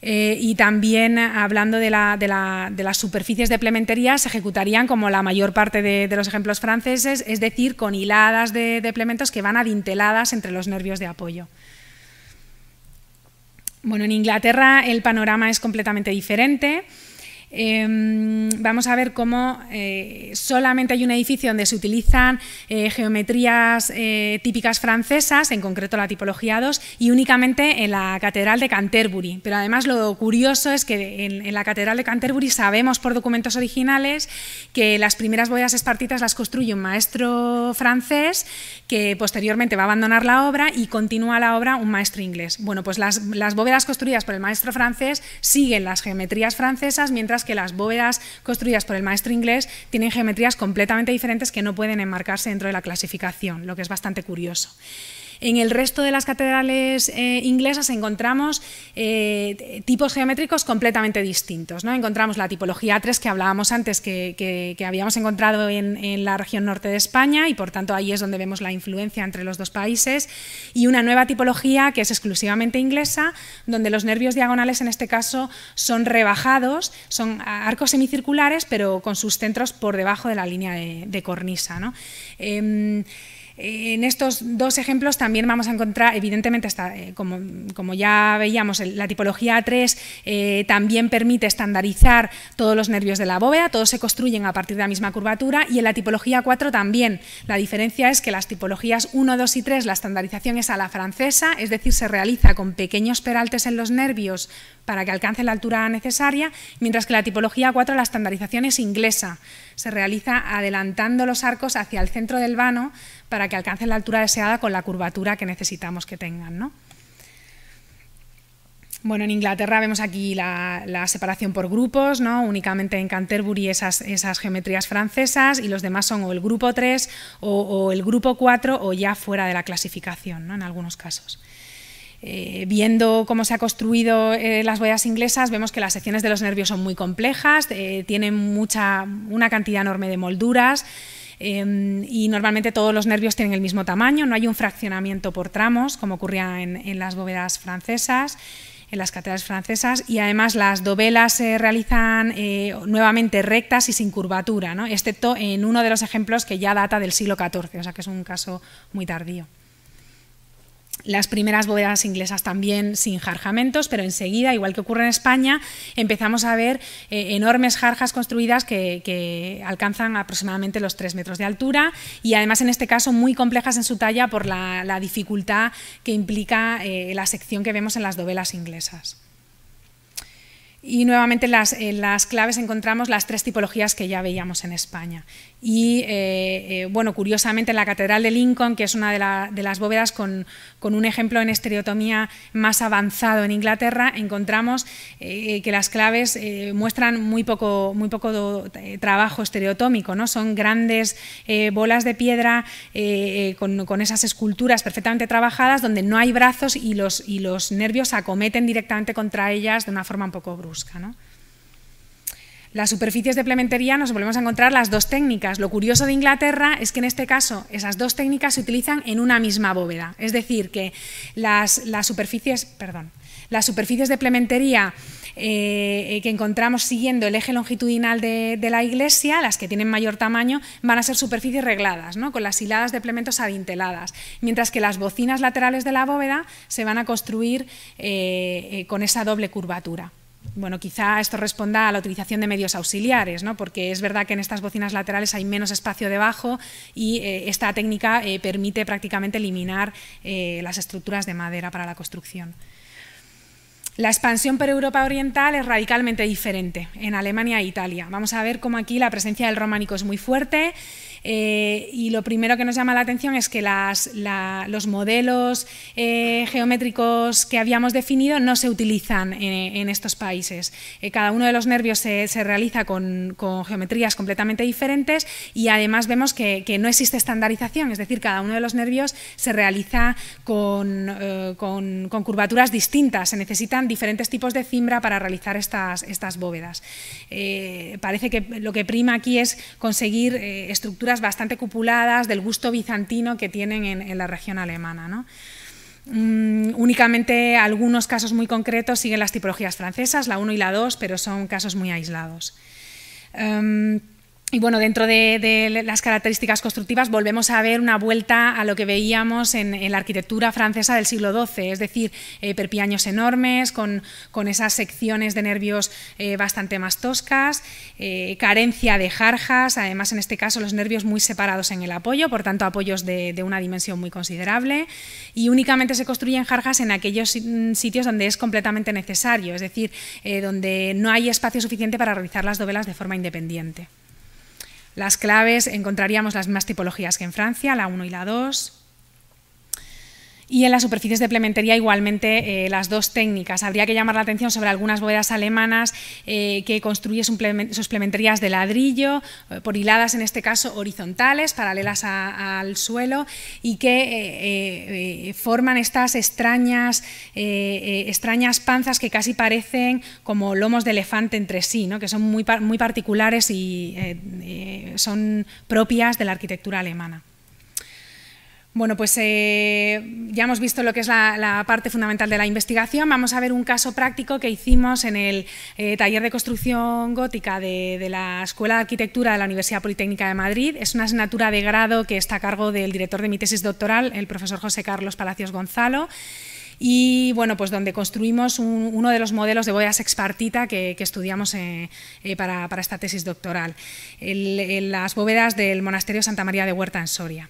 Eh, y también eh, hablando de, las superficies de plementería, se ejecutarían como la mayor parte de, de los ejemplos franceses, es decir, con hiladas de, plementos que van adinteladas entre los nervios de apoyo. Bueno, en Inglaterra el panorama es completamente diferente. Em, vamos a ver cómo eh, solamente hay un edificio donde se utilizan eh, geometrías eh, típicas francesas, en concreto la tipología 2, y únicamente en la Catedral de Canterbury. Pero además lo curioso es que en, la Catedral de Canterbury sabemos por documentos originales que las primeras bóvedas espartitas las construye un maestro francés que posteriormente va a abandonar la obra y continúa la obra un maestro inglés. Bueno, pues las, las bóvedas construidas por el maestro francés siguen las geometrías francesas mientras que las bóvedas construidas por el maestro inglés tienen geometrías completamente diferentes que no pueden enmarcarse dentro de la clasificación, lo que es bastante curioso. En el resto de las catedrales eh, inglesas encontramos eh, tipos geométricos completamente distintos. Encontramos la tipología 3 que hablábamos antes, que, habíamos encontrado en, la región norte de España y por tanto ahí es donde vemos la influencia entre los dos países, y una nueva tipología que es exclusivamente inglesa, donde los nervios diagonales en este caso son rebajados, son arcos semicirculares, pero con sus centros por debajo de la línea de, cornisa. Em, en estos dos ejemplos también vamos a encontrar, evidentemente, eh, como, ya veíamos, la tipología A3 eh, también permite estandarizar todos los nervios de la bóveda, todos se construyen a partir de la misma curvatura y en la tipología 4 también. La diferencia es que las tipologías 1, 2 y 3, la estandarización es a la francesa, es decir, se realiza con pequeños peraltes en los nervios para que alcance la altura necesaria, mientras que la tipología 4, la estandarización es inglesa se realiza adelantando los arcos hacia el centro del vano para que alcancen la altura deseada con la curvatura que necesitamos que tengan. ¿no? Bueno, en Inglaterra vemos aquí la, separación por grupos, ¿no? únicamente en Canterbury esas, geometrías francesas y los demás son o el grupo 3 o, el grupo 4 o ya fuera de la clasificación ¿no? en algunos casos. Eh, viendo cómo se ha construido eh, las bóvedas inglesas, vemos que las secciones de los nervios son muy complejas, eh, tienen mucha, una cantidad enorme de molduras em, y normalmente todos los nervios tienen el mismo tamaño, no hay un fraccionamiento por tramos, como ocurría en, las bóvedas francesas en las catedrales francesas y además las dovelas se realizan nuevamente rectas y sin curvatura, excepto en uno de los ejemplos que ya data del siglo XIV, o sea que es un caso muy tardío las primeras bóvedas inglesas también sin jarjamentos, pero enseguida, igual que ocurre en España, empezamos a ver eh, enormes jarjas construidas que, alcanzan aproximadamente los tres metros de altura y además en este caso muy complejas en su talla por la, dificultad que implica eh, la sección que vemos en las dovelas inglesas. Y nuevamente las, en eh, las claves encontramos las tres tipologías que ya veíamos en España. Y eh, eh, bueno, curiosamente en la Catedral de Lincoln, que es una de, las bóvedas con, un ejemplo en estereotomía más avanzado en Inglaterra, encontramos que las claves muestran muy poco, muy poco trabajo estereotómico. ¿no? Son grandes bolas de piedra con, esas esculturas perfectamente trabajadas donde no hay brazos y los, y los nervios acometen directamente contra ellas de una forma un poco brusca. Las superficies de plementería nos volvemos a encontrar las dos técnicas. Lo curioso de Inglaterra es que en este caso esas dos técnicas se utilizan en una misma bóveda. Es decir, que las, superficies, perdón, las superficies de plementería eh, eh, que encontramos siguiendo el eje longitudinal de, la iglesia, las que tienen mayor tamaño, van a ser superficies regladas, con las hiladas de plementos adinteladas, mientras que las bocinas laterales de la bóveda se van a construir eh, con esa doble curvatura. Bueno, quizá esto responda a la utilización de medios auxiliares, ¿no? porque es verdad que en estas bocinas laterales hay menos espacio debajo y eh, esta técnica eh, permite prácticamente eliminar eh, las estructuras de madera para la construcción. La expansión por Europa Oriental es radicalmente diferente en Alemania e Italia. Vamos a ver cómo aquí la presencia del románico es muy fuerte eh, y lo primero que nos llama la atención es que las, los modelos eh, geométricos que habíamos definido no se utilizan en, estos países. Eh, cada uno de los nervios se, realiza con, geometrías completamente diferentes y además vemos que, no existe estandarización, es decir, cada uno de los nervios se realiza con, curvaturas distintas, se necesitan diferentes tipos de cimbra para realizar estas, estas bóvedas. parece que lo que prima aquí es conseguir estructuras bastante cupuladas del gusto bizantino que tienen en, la región alemana. Mm, únicamente algunos casos muy concretos siguen las tipologías francesas, la 1 y la 2, pero son casos muy aislados. Em, y bueno, dentro de, las características constructivas volvemos a ver una vuelta a lo que veíamos en, la arquitectura francesa del siglo XII, es decir, eh, perpiaños enormes, con, esas secciones de nervios eh, bastante más toscas, eh, carencia de jarjas, además en este caso los nervios muy separados en el apoyo, por tanto apoyos de, de una dimensión muy considerable, y únicamente se construyen jarjas en aquellos mm, sitios donde es completamente necesario, es decir, eh, donde no hay espacio suficiente para realizar las dovelas de forma independiente. Las claves encontraríamos las mismas tipologías que en Francia, la 1 y la 2, y en las superficies de plementería igualmente eh, las dos técnicas. Habría que llamar la atención sobre algunas bóvedas alemanas eh, que construyen sus plementerías de ladrillo, eh, por hiladas en este caso horizontales, paralelas al suelo, y que forman estas extrañas, extrañas panzas que casi parecen como lomos de elefante entre sí, ¿no? que son muy particulares y son propias de la arquitectura alemana. Bueno, pues eh, ya hemos visto lo que es la, parte fundamental de la investigación. Vamos a ver un caso práctico que hicimos en el eh, taller de construcción gótica de, la Escuela de Arquitectura de la Universidad Politécnica de Madrid. Es una asignatura de grado que está a cargo del director de mi tesis doctoral, el profesor José Carlos Palacios Gonzalo. Y bueno, pues donde construimos uno de los modelos de bóvedas expartita que, que estudiamos eh, para, esta tesis doctoral, en las bóvedas del monasterio Santa María de Huerta en Soria.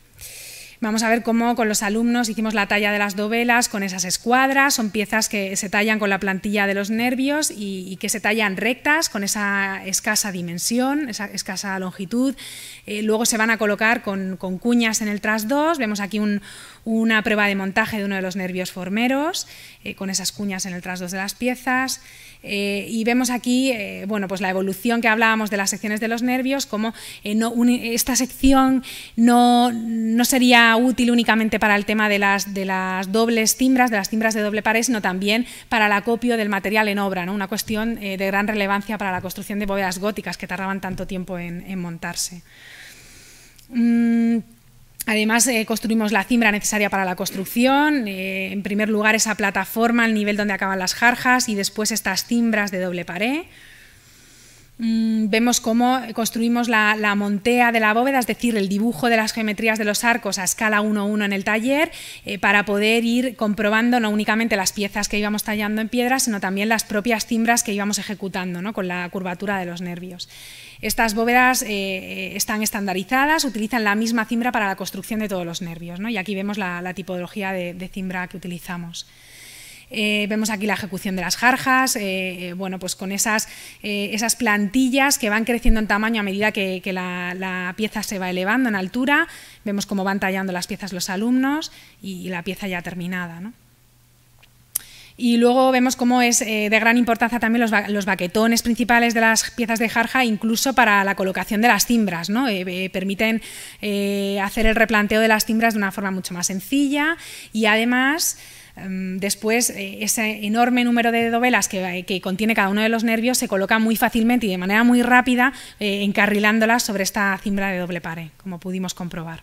Vamos a ver cómo con los alumnos hicimos la talla de las dovelas con esas escuadras, son piezas que se tallan con la plantilla de los nervios y, que se tallan rectas con esa escasa dimensión, esa escasa longitud. Eh, luego se van a colocar con, cuñas en el tras dos. vemos aquí una prueba de montaje de uno de los nervios formeros eh, con esas cuñas en el tras de las piezas. Eh, y vemos aquí eh, bueno, pues la evolución que hablábamos de las secciones de los nervios, como eh, esta sección no, sería útil únicamente para el tema de las, de las dobles timbras, de las timbras de doble pared, sino también para el acopio del material en obra, una cuestión de gran relevancia para la construcción de bóvedas góticas que tardaban tanto tiempo en, montarse. Mm, Además, eh, construimos la cimbra necesaria para la construcción. Eh, en primer lugar, esa plataforma, al nivel donde acaban las jarjas y después estas cimbras de doble pared. Mm, vemos cómo construimos la, montea de la bóveda, es decir, el dibujo de las geometrías de los arcos a escala 1-1 en el taller, eh, para poder ir comprobando no únicamente las piezas que íbamos tallando en piedra, sino también las propias cimbras que íbamos ejecutando ¿no? con la curvatura de los nervios. Estas bóvedas eh, eh, están estandarizadas, utilizan la misma cimbra para la construcción de todos los nervios. ¿no? Y aquí vemos la, tipología de, cimbra que utilizamos. Eh, vemos aquí la ejecución de las jarjas, bueno, pues con esas, plantillas que van creciendo en tamaño a medida que, la, pieza se va elevando en altura. Vemos cómo van tallando las piezas los alumnos y, y la pieza ya terminada. ¿no? Y luego vemos cómo es eh, de gran importancia también los, baquetones principales de las piezas de jarja, incluso para la colocación de las cimbras. ¿no? Eh, eh, permiten hacer el replanteo de las cimbras de una forma mucho más sencilla y además... Em, después, ese enorme número de dovelas que, que, contiene cada uno de los nervios se coloca muy fácilmente y de manera muy rápida, encarrilándolas sobre esta cimbra de doble pare, como pudimos comprobar.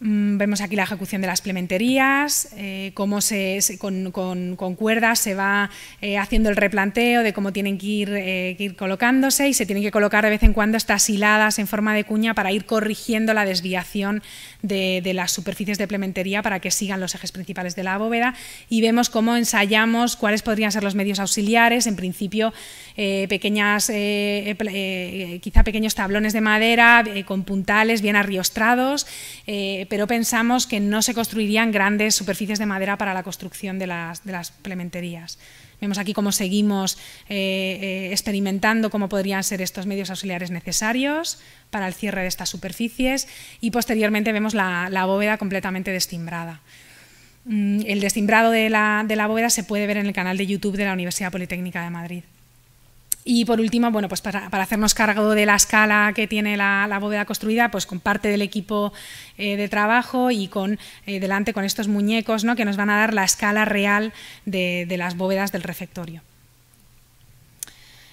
Mm, vemos aquí la ejecución de las plementerías, eh, cómo se, con, cuerdas se va eh, haciendo el replanteo de cómo tienen que ir, eh, que ir, colocándose y se tienen que colocar de vez en cuando estas hiladas en forma de cuña para ir corrigiendo la desviación de, las superficies de plementería para que sigan los ejes principales de la bóveda y vemos cómo ensayamos cuáles podrían ser los medios auxiliares, en principio eh, pequeñas, eh, eh, quizá pequeños tablones de madera con puntales bien arriostrados, pero pensamos que no se construirían grandes superficies de madera para la construcción de las plementerías. Vemos aquí cómo seguimos eh, eh, experimentando cómo podrían ser estos medios auxiliares necesarios para el cierre de estas superficies y posteriormente vemos la, bóveda completamente destimbrada. Mm, el destimbrado de la bóveda se puede ver en el canal de YouTube de la Universidad Politécnica de Madrid. Y por último, bueno, pues para, hacernos cargo de la escala que tiene la, bóveda construida, pues con parte del equipo eh, de trabajo y con eh, delante con estos muñecos ¿no? que nos van a dar la escala real de las bóvedas del refectorio.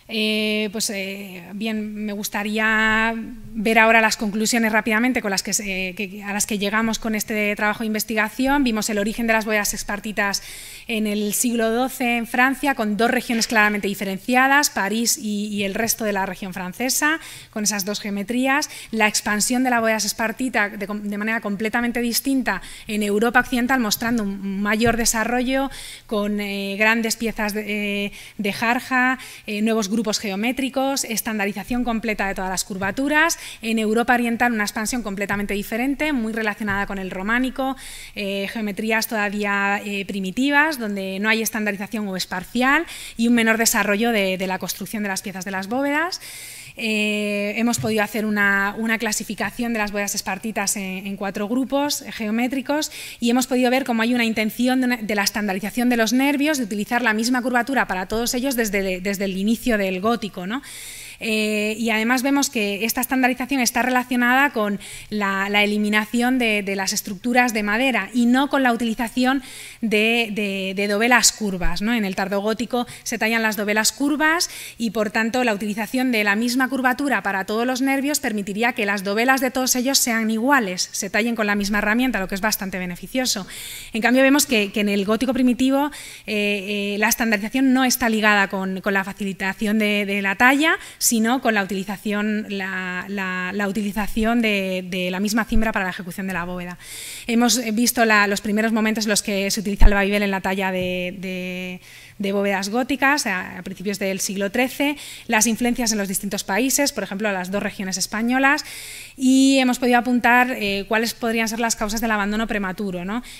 Eh, pues eh, bien, me gustaría ver ahora las conclusiones rápidamente con las que, a las que llegamos con este trabajo de investigación. Vimos el origen de las bóvedas espartitas en el siglo XII en Francia, con dos regiones claramente diferenciadas, París y, el resto de la región francesa, con esas dos geometrías. La expansión de la bóvedas espartita de, manera completamente distinta en Europa occidental, mostrando un mayor desarrollo con eh, grandes piezas de, de jarja, nuevos grupos geométricos, estandarización completa de todas las curvaturas, en Europa Oriental una expansión completamente diferente, muy relacionada con el románico, eh, geometrías todavía eh, primitivas, donde no hay estandarización o es parcial, y un menor desarrollo de la construcción de las piezas de las bóvedas. Eh, hemos podido hacer una, clasificación de las buenas espartitas en, cuatro grupos geométricos y hemos podido ver cómo hay una intención de, la estandarización de los nervios, de utilizar la misma curvatura para todos ellos desde, desde el inicio del gótico. ¿no? Eh, y además vemos que esta estandarización está relacionada con la, eliminación de, las estructuras de madera y no con la utilización de, dovelas curvas. En el gótico se tallan las dovelas curvas y, por tanto, la utilización de la misma curvatura para todos los nervios permitiría que las dovelas de todos ellos sean iguales, se tallen con la misma herramienta, lo que es bastante beneficioso. En cambio, vemos que, en el gótico primitivo eh, eh, la estandarización no está ligada con la facilitación de la talla, sino con la utilización, la, utilización de, la misma cimbra para la ejecución de la bóveda. Hemos visto los primeros momentos en los que se utiliza el Babibel en la talla de, de bóvedas góticas a, principios del siglo XIII, las influencias en los distintos países, por ejemplo, las dos regiones españolas, y hemos podido apuntar eh, cuáles podrían ser las causas del abandono prematuro.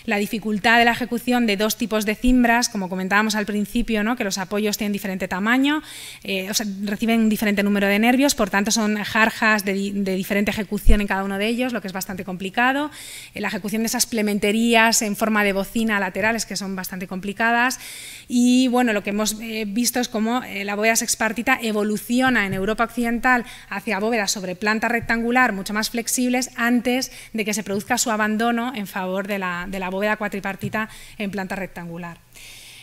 La dificultad de la ejecución de dos tipos de cimbras, como comentábamos al principio, que los apoyos tienen diferente tamaño, eh, reciben un diferente número de nervios, por tanto son jarjas de, diferente ejecución en cada uno de ellos, lo que es bastante complicado. Eh, la ejecución de esas plementerías en forma de bocina laterales, que son bastante complicadas. Y bueno, lo que hemos visto es cómo la bóveda sexpartita evoluciona en Europa Occidental hacia bóveda sobre planta rectangular, mucho más flexibles antes de que se produzca su abandono en favor de la, de la bóveda cuatripartita en planta rectangular.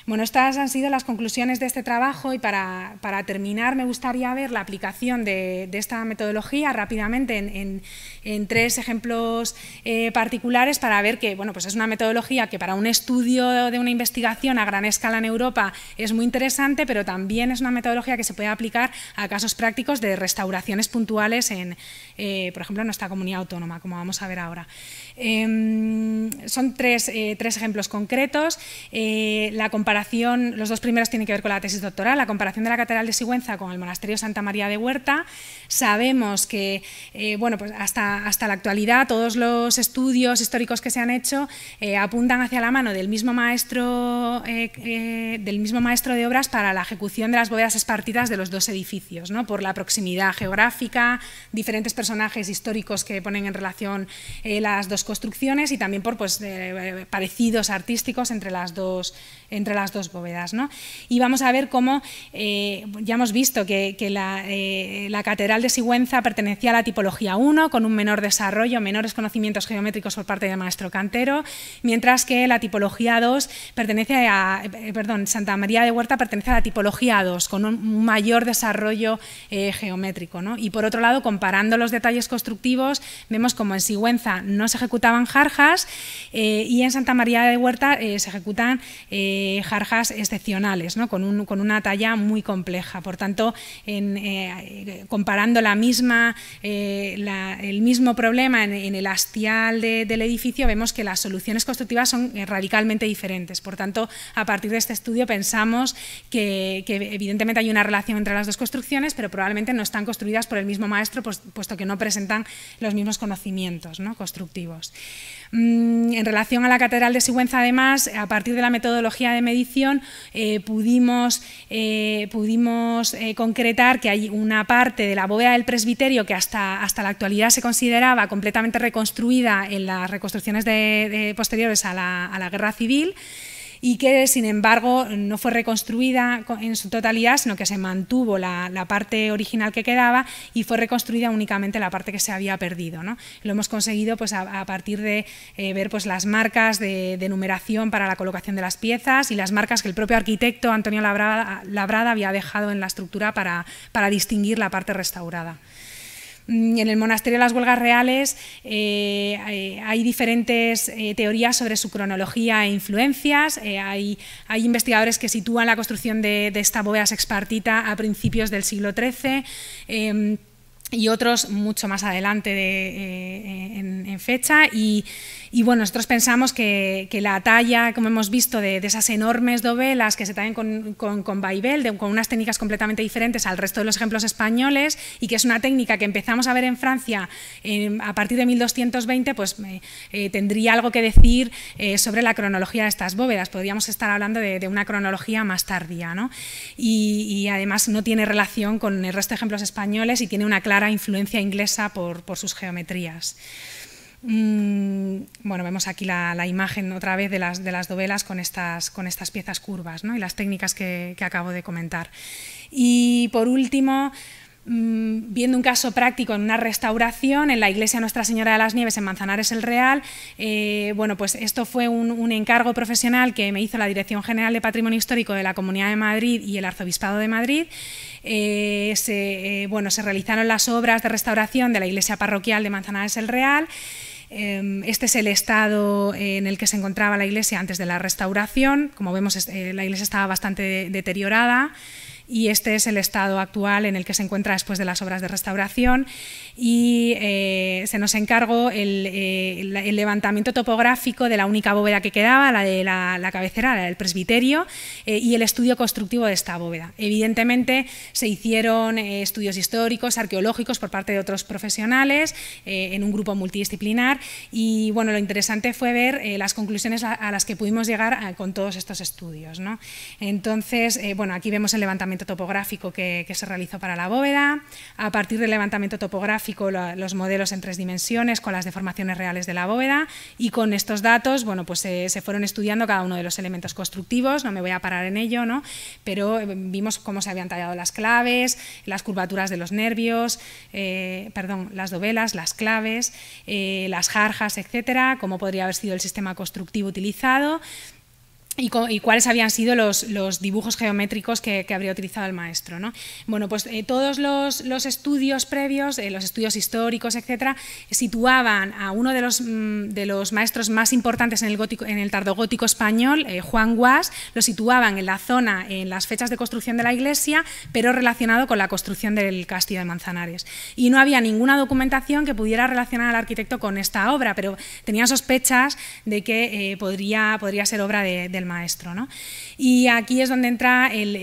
Bueno, estas han sido las conclusiones de este trabajo y para, terminar me gustaría ver la aplicación de, esta metodología rápidamente en, tres ejemplos eh, particulares para ver que bueno, pues es una metodología que para un estudio de una investigación a gran escala en Europa es muy interesante, pero también es una metodología que se puede aplicar a casos prácticos de restauraciones puntuales en, eh, por ejemplo, en nuestra comunidad autónoma, como vamos a ver ahora. Em, son tres, eh, tres, ejemplos concretos. la los dos primeros tienen que ver con la tesis doctoral, la comparación de la Catedral de Sigüenza con el Monasterio Santa María de Huerta. Sabemos que, eh, bueno, pues hasta, hasta la actualidad todos los estudios históricos que se han hecho eh, apuntan hacia la mano del mismo maestro, eh, del mismo maestro de obras para la ejecución de las bóvedas espartidas de los dos edificios, ¿no? por la proximidad geográfica, diferentes personajes históricos que ponen en relación las dos construcciones y también por pues, parecidos artísticos entre las dos entre las dos bóvedas. ¿no? Y vamos a ver cómo, eh, ya hemos visto que, eh, la, catedral de Sigüenza pertenecía a la tipología 1, con un menor desarrollo, menores conocimientos geométricos por parte del maestro Cantero, mientras que la tipología 2 pertenece a, eh, perdón, Santa María de Huerta pertenece a la tipología 2, con un mayor desarrollo geométrico. ¿no? Y por otro lado, comparando los detalles constructivos, vemos como en Sigüenza no se ejecutaban jarjas y en Santa María de Huerta se ejecutan jarjas excepcionales, con, una talla muy compleja. Por tanto, eh, comparando la misma, eh, el mismo problema en, el hastial del edificio, vemos que las soluciones constructivas son eh, radicalmente diferentes. Por tanto, a partir de este estudio pensamos que, evidentemente hay una relación entre las dos construcciones, pero probablemente no están construidas por el mismo maestro, pues, puesto que no presentan los mismos conocimientos constructivos. Mm, en relación a la Catedral de Sigüenza, además, a partir de la metodología de medición, eh, pudimos, eh, eh, concretar que hay una parte de la bóveda del presbiterio que hasta, la actualidad se consideraba completamente reconstruida en las reconstrucciones posteriores a la guerra civil, y que sin embargo no fue reconstruida en su totalidad, sino que se mantuvo la, parte original que quedaba y fue reconstruida únicamente la parte que se había perdido. Lo hemos conseguido pues, a, partir de eh, ver pues, las marcas de, numeración para la colocación de las piezas y las marcas que el propio arquitecto Antonio Labrada, había dejado en la estructura para distinguir la parte restaurada. Mm, en el Monasterio de las Huelgas Reales eh, eh, hay diferentes eh, teorías sobre su cronología e influencias. hay, investigadores que sitúan la construcción de, esta bóveda sexpartita a principios del siglo XIII em, y otros mucho más adelante en, en, fecha. Y, y bueno, nosotros pensamos que, la talla, como hemos visto, de, esas enormes dovelas que se traen con, con, con de, con unas técnicas completamente diferentes al resto de los ejemplos españoles, y que es una técnica que empezamos a ver en Francia a partir de 1220, pues eh, tendría algo que decir eh, sobre la cronología de estas bóvedas. Podríamos estar hablando de, una cronología más tardía, ¿no? Y, además no tiene relación con el resto de ejemplos españoles y tiene una clara influencia inglesa por, por sus geometrías. Mm, bueno, vemos aquí la, imagen otra vez de las, de dovelas con estas, piezas curvas y las técnicas que, acabo de comentar. Y por último, mm, viendo un caso práctico en una restauración en la iglesia Nuestra Señora de las Nieves en Manzanares el Real, eh, bueno, pues esto fue un, encargo profesional que me hizo la Dirección General de Patrimonio Histórico de la Comunidad de Madrid y el Arzobispado de Madrid. Eh, eh, bueno, se realizaron las obras de restauración de la iglesia parroquial de Manzanares el Real. Em, este es el estado eh, en el que se encontraba la iglesia antes de la restauración. Como vemos, eh, la iglesia estaba bastante deteriorada y este es el estado actual en el que se encuentra después de las obras de restauración y eh, se nos encargó eh, el, levantamiento topográfico de la única bóveda que quedaba, la de la, cabecera, la del presbiterio, eh, y el estudio constructivo de esta bóveda. Evidentemente se hicieron estudios históricos, arqueológicos por parte de otros profesionales en un grupo multidisciplinar y bueno, lo interesante fue ver las conclusiones a, las que pudimos llegar con todos estos estudios. ¿no? Entonces, bueno, aquí vemos el levantamiento topográfico que, que se realizó para la bóveda. A partir del levantamiento topográfico los modelos en tres dimensiones con las deformaciones reales de la bóveda y con estos datos bueno, pues, eh, se fueron estudiando cada uno de los elementos constructivos, no me voy a parar en ello, pero eh, vimos cómo se habían tallado las claves, las curvaturas de los nervios, eh, perdón, las dovelas, las claves, las jarjas, etcétera, cómo podría haber sido el sistema constructivo utilizado y, cuáles habían sido los, los dibujos geométricos que, habría utilizado el maestro. ¿no? Bueno, pues eh, todos los, estudios previos, eh, los estudios históricos, etcétera, situaban a uno de los, mm, de los maestros más importantes en el, gótico, en el tardogótico español, eh, Juan Guas, lo situaban en la zona, en las fechas de construcción de la iglesia, pero relacionado con la construcción del castillo de Manzanares. Y no había ninguna documentación que pudiera relacionar al arquitecto con esta obra, pero tenían sospechas de que podría, podría ser obra de, de maestro. ¿no? Y aquí es donde entra el,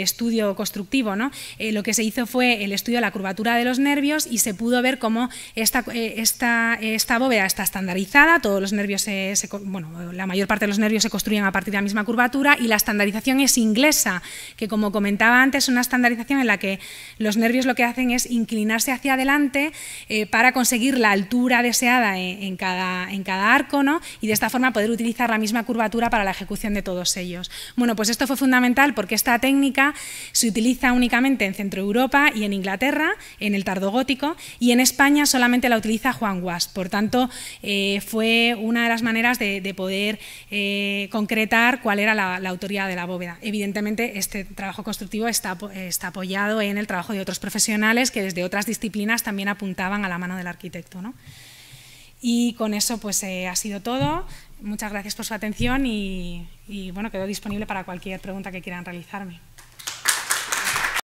estudio constructivo. ¿no? Eh, lo que se hizo fue el estudio de la curvatura de los nervios y se pudo ver cómo esta, eh, esta, esta bóveda está estandarizada, todos los nervios, se, bueno, la mayor parte de los nervios se construyen a partir de la misma curvatura y la estandarización es inglesa, que como comentaba antes, es una estandarización en la que los nervios lo que hacen es inclinarse hacia adelante eh, para conseguir la altura deseada en, cada, en cada arco ¿no? y de esta forma poder utilizar la misma curvatura para la ejecución de todos ellos. Bueno, pues esto fue fundamental porque esta técnica se utiliza únicamente en Centro Europa y en Inglaterra, en el tardogótico, y en España solamente la utiliza Juan Guas. Por tanto, eh, fue una de las maneras de, poder eh, concretar cuál era la, autoridad de la bóveda. Evidentemente, este trabajo constructivo está, apoyado en el trabajo de otros profesionales que desde otras disciplinas también apuntaban a la mano del arquitecto. Y con eso pues eh, ha sido todo. Muchas gracias por su atención y, bueno, quedo disponible para cualquier pregunta que quieran realizarme.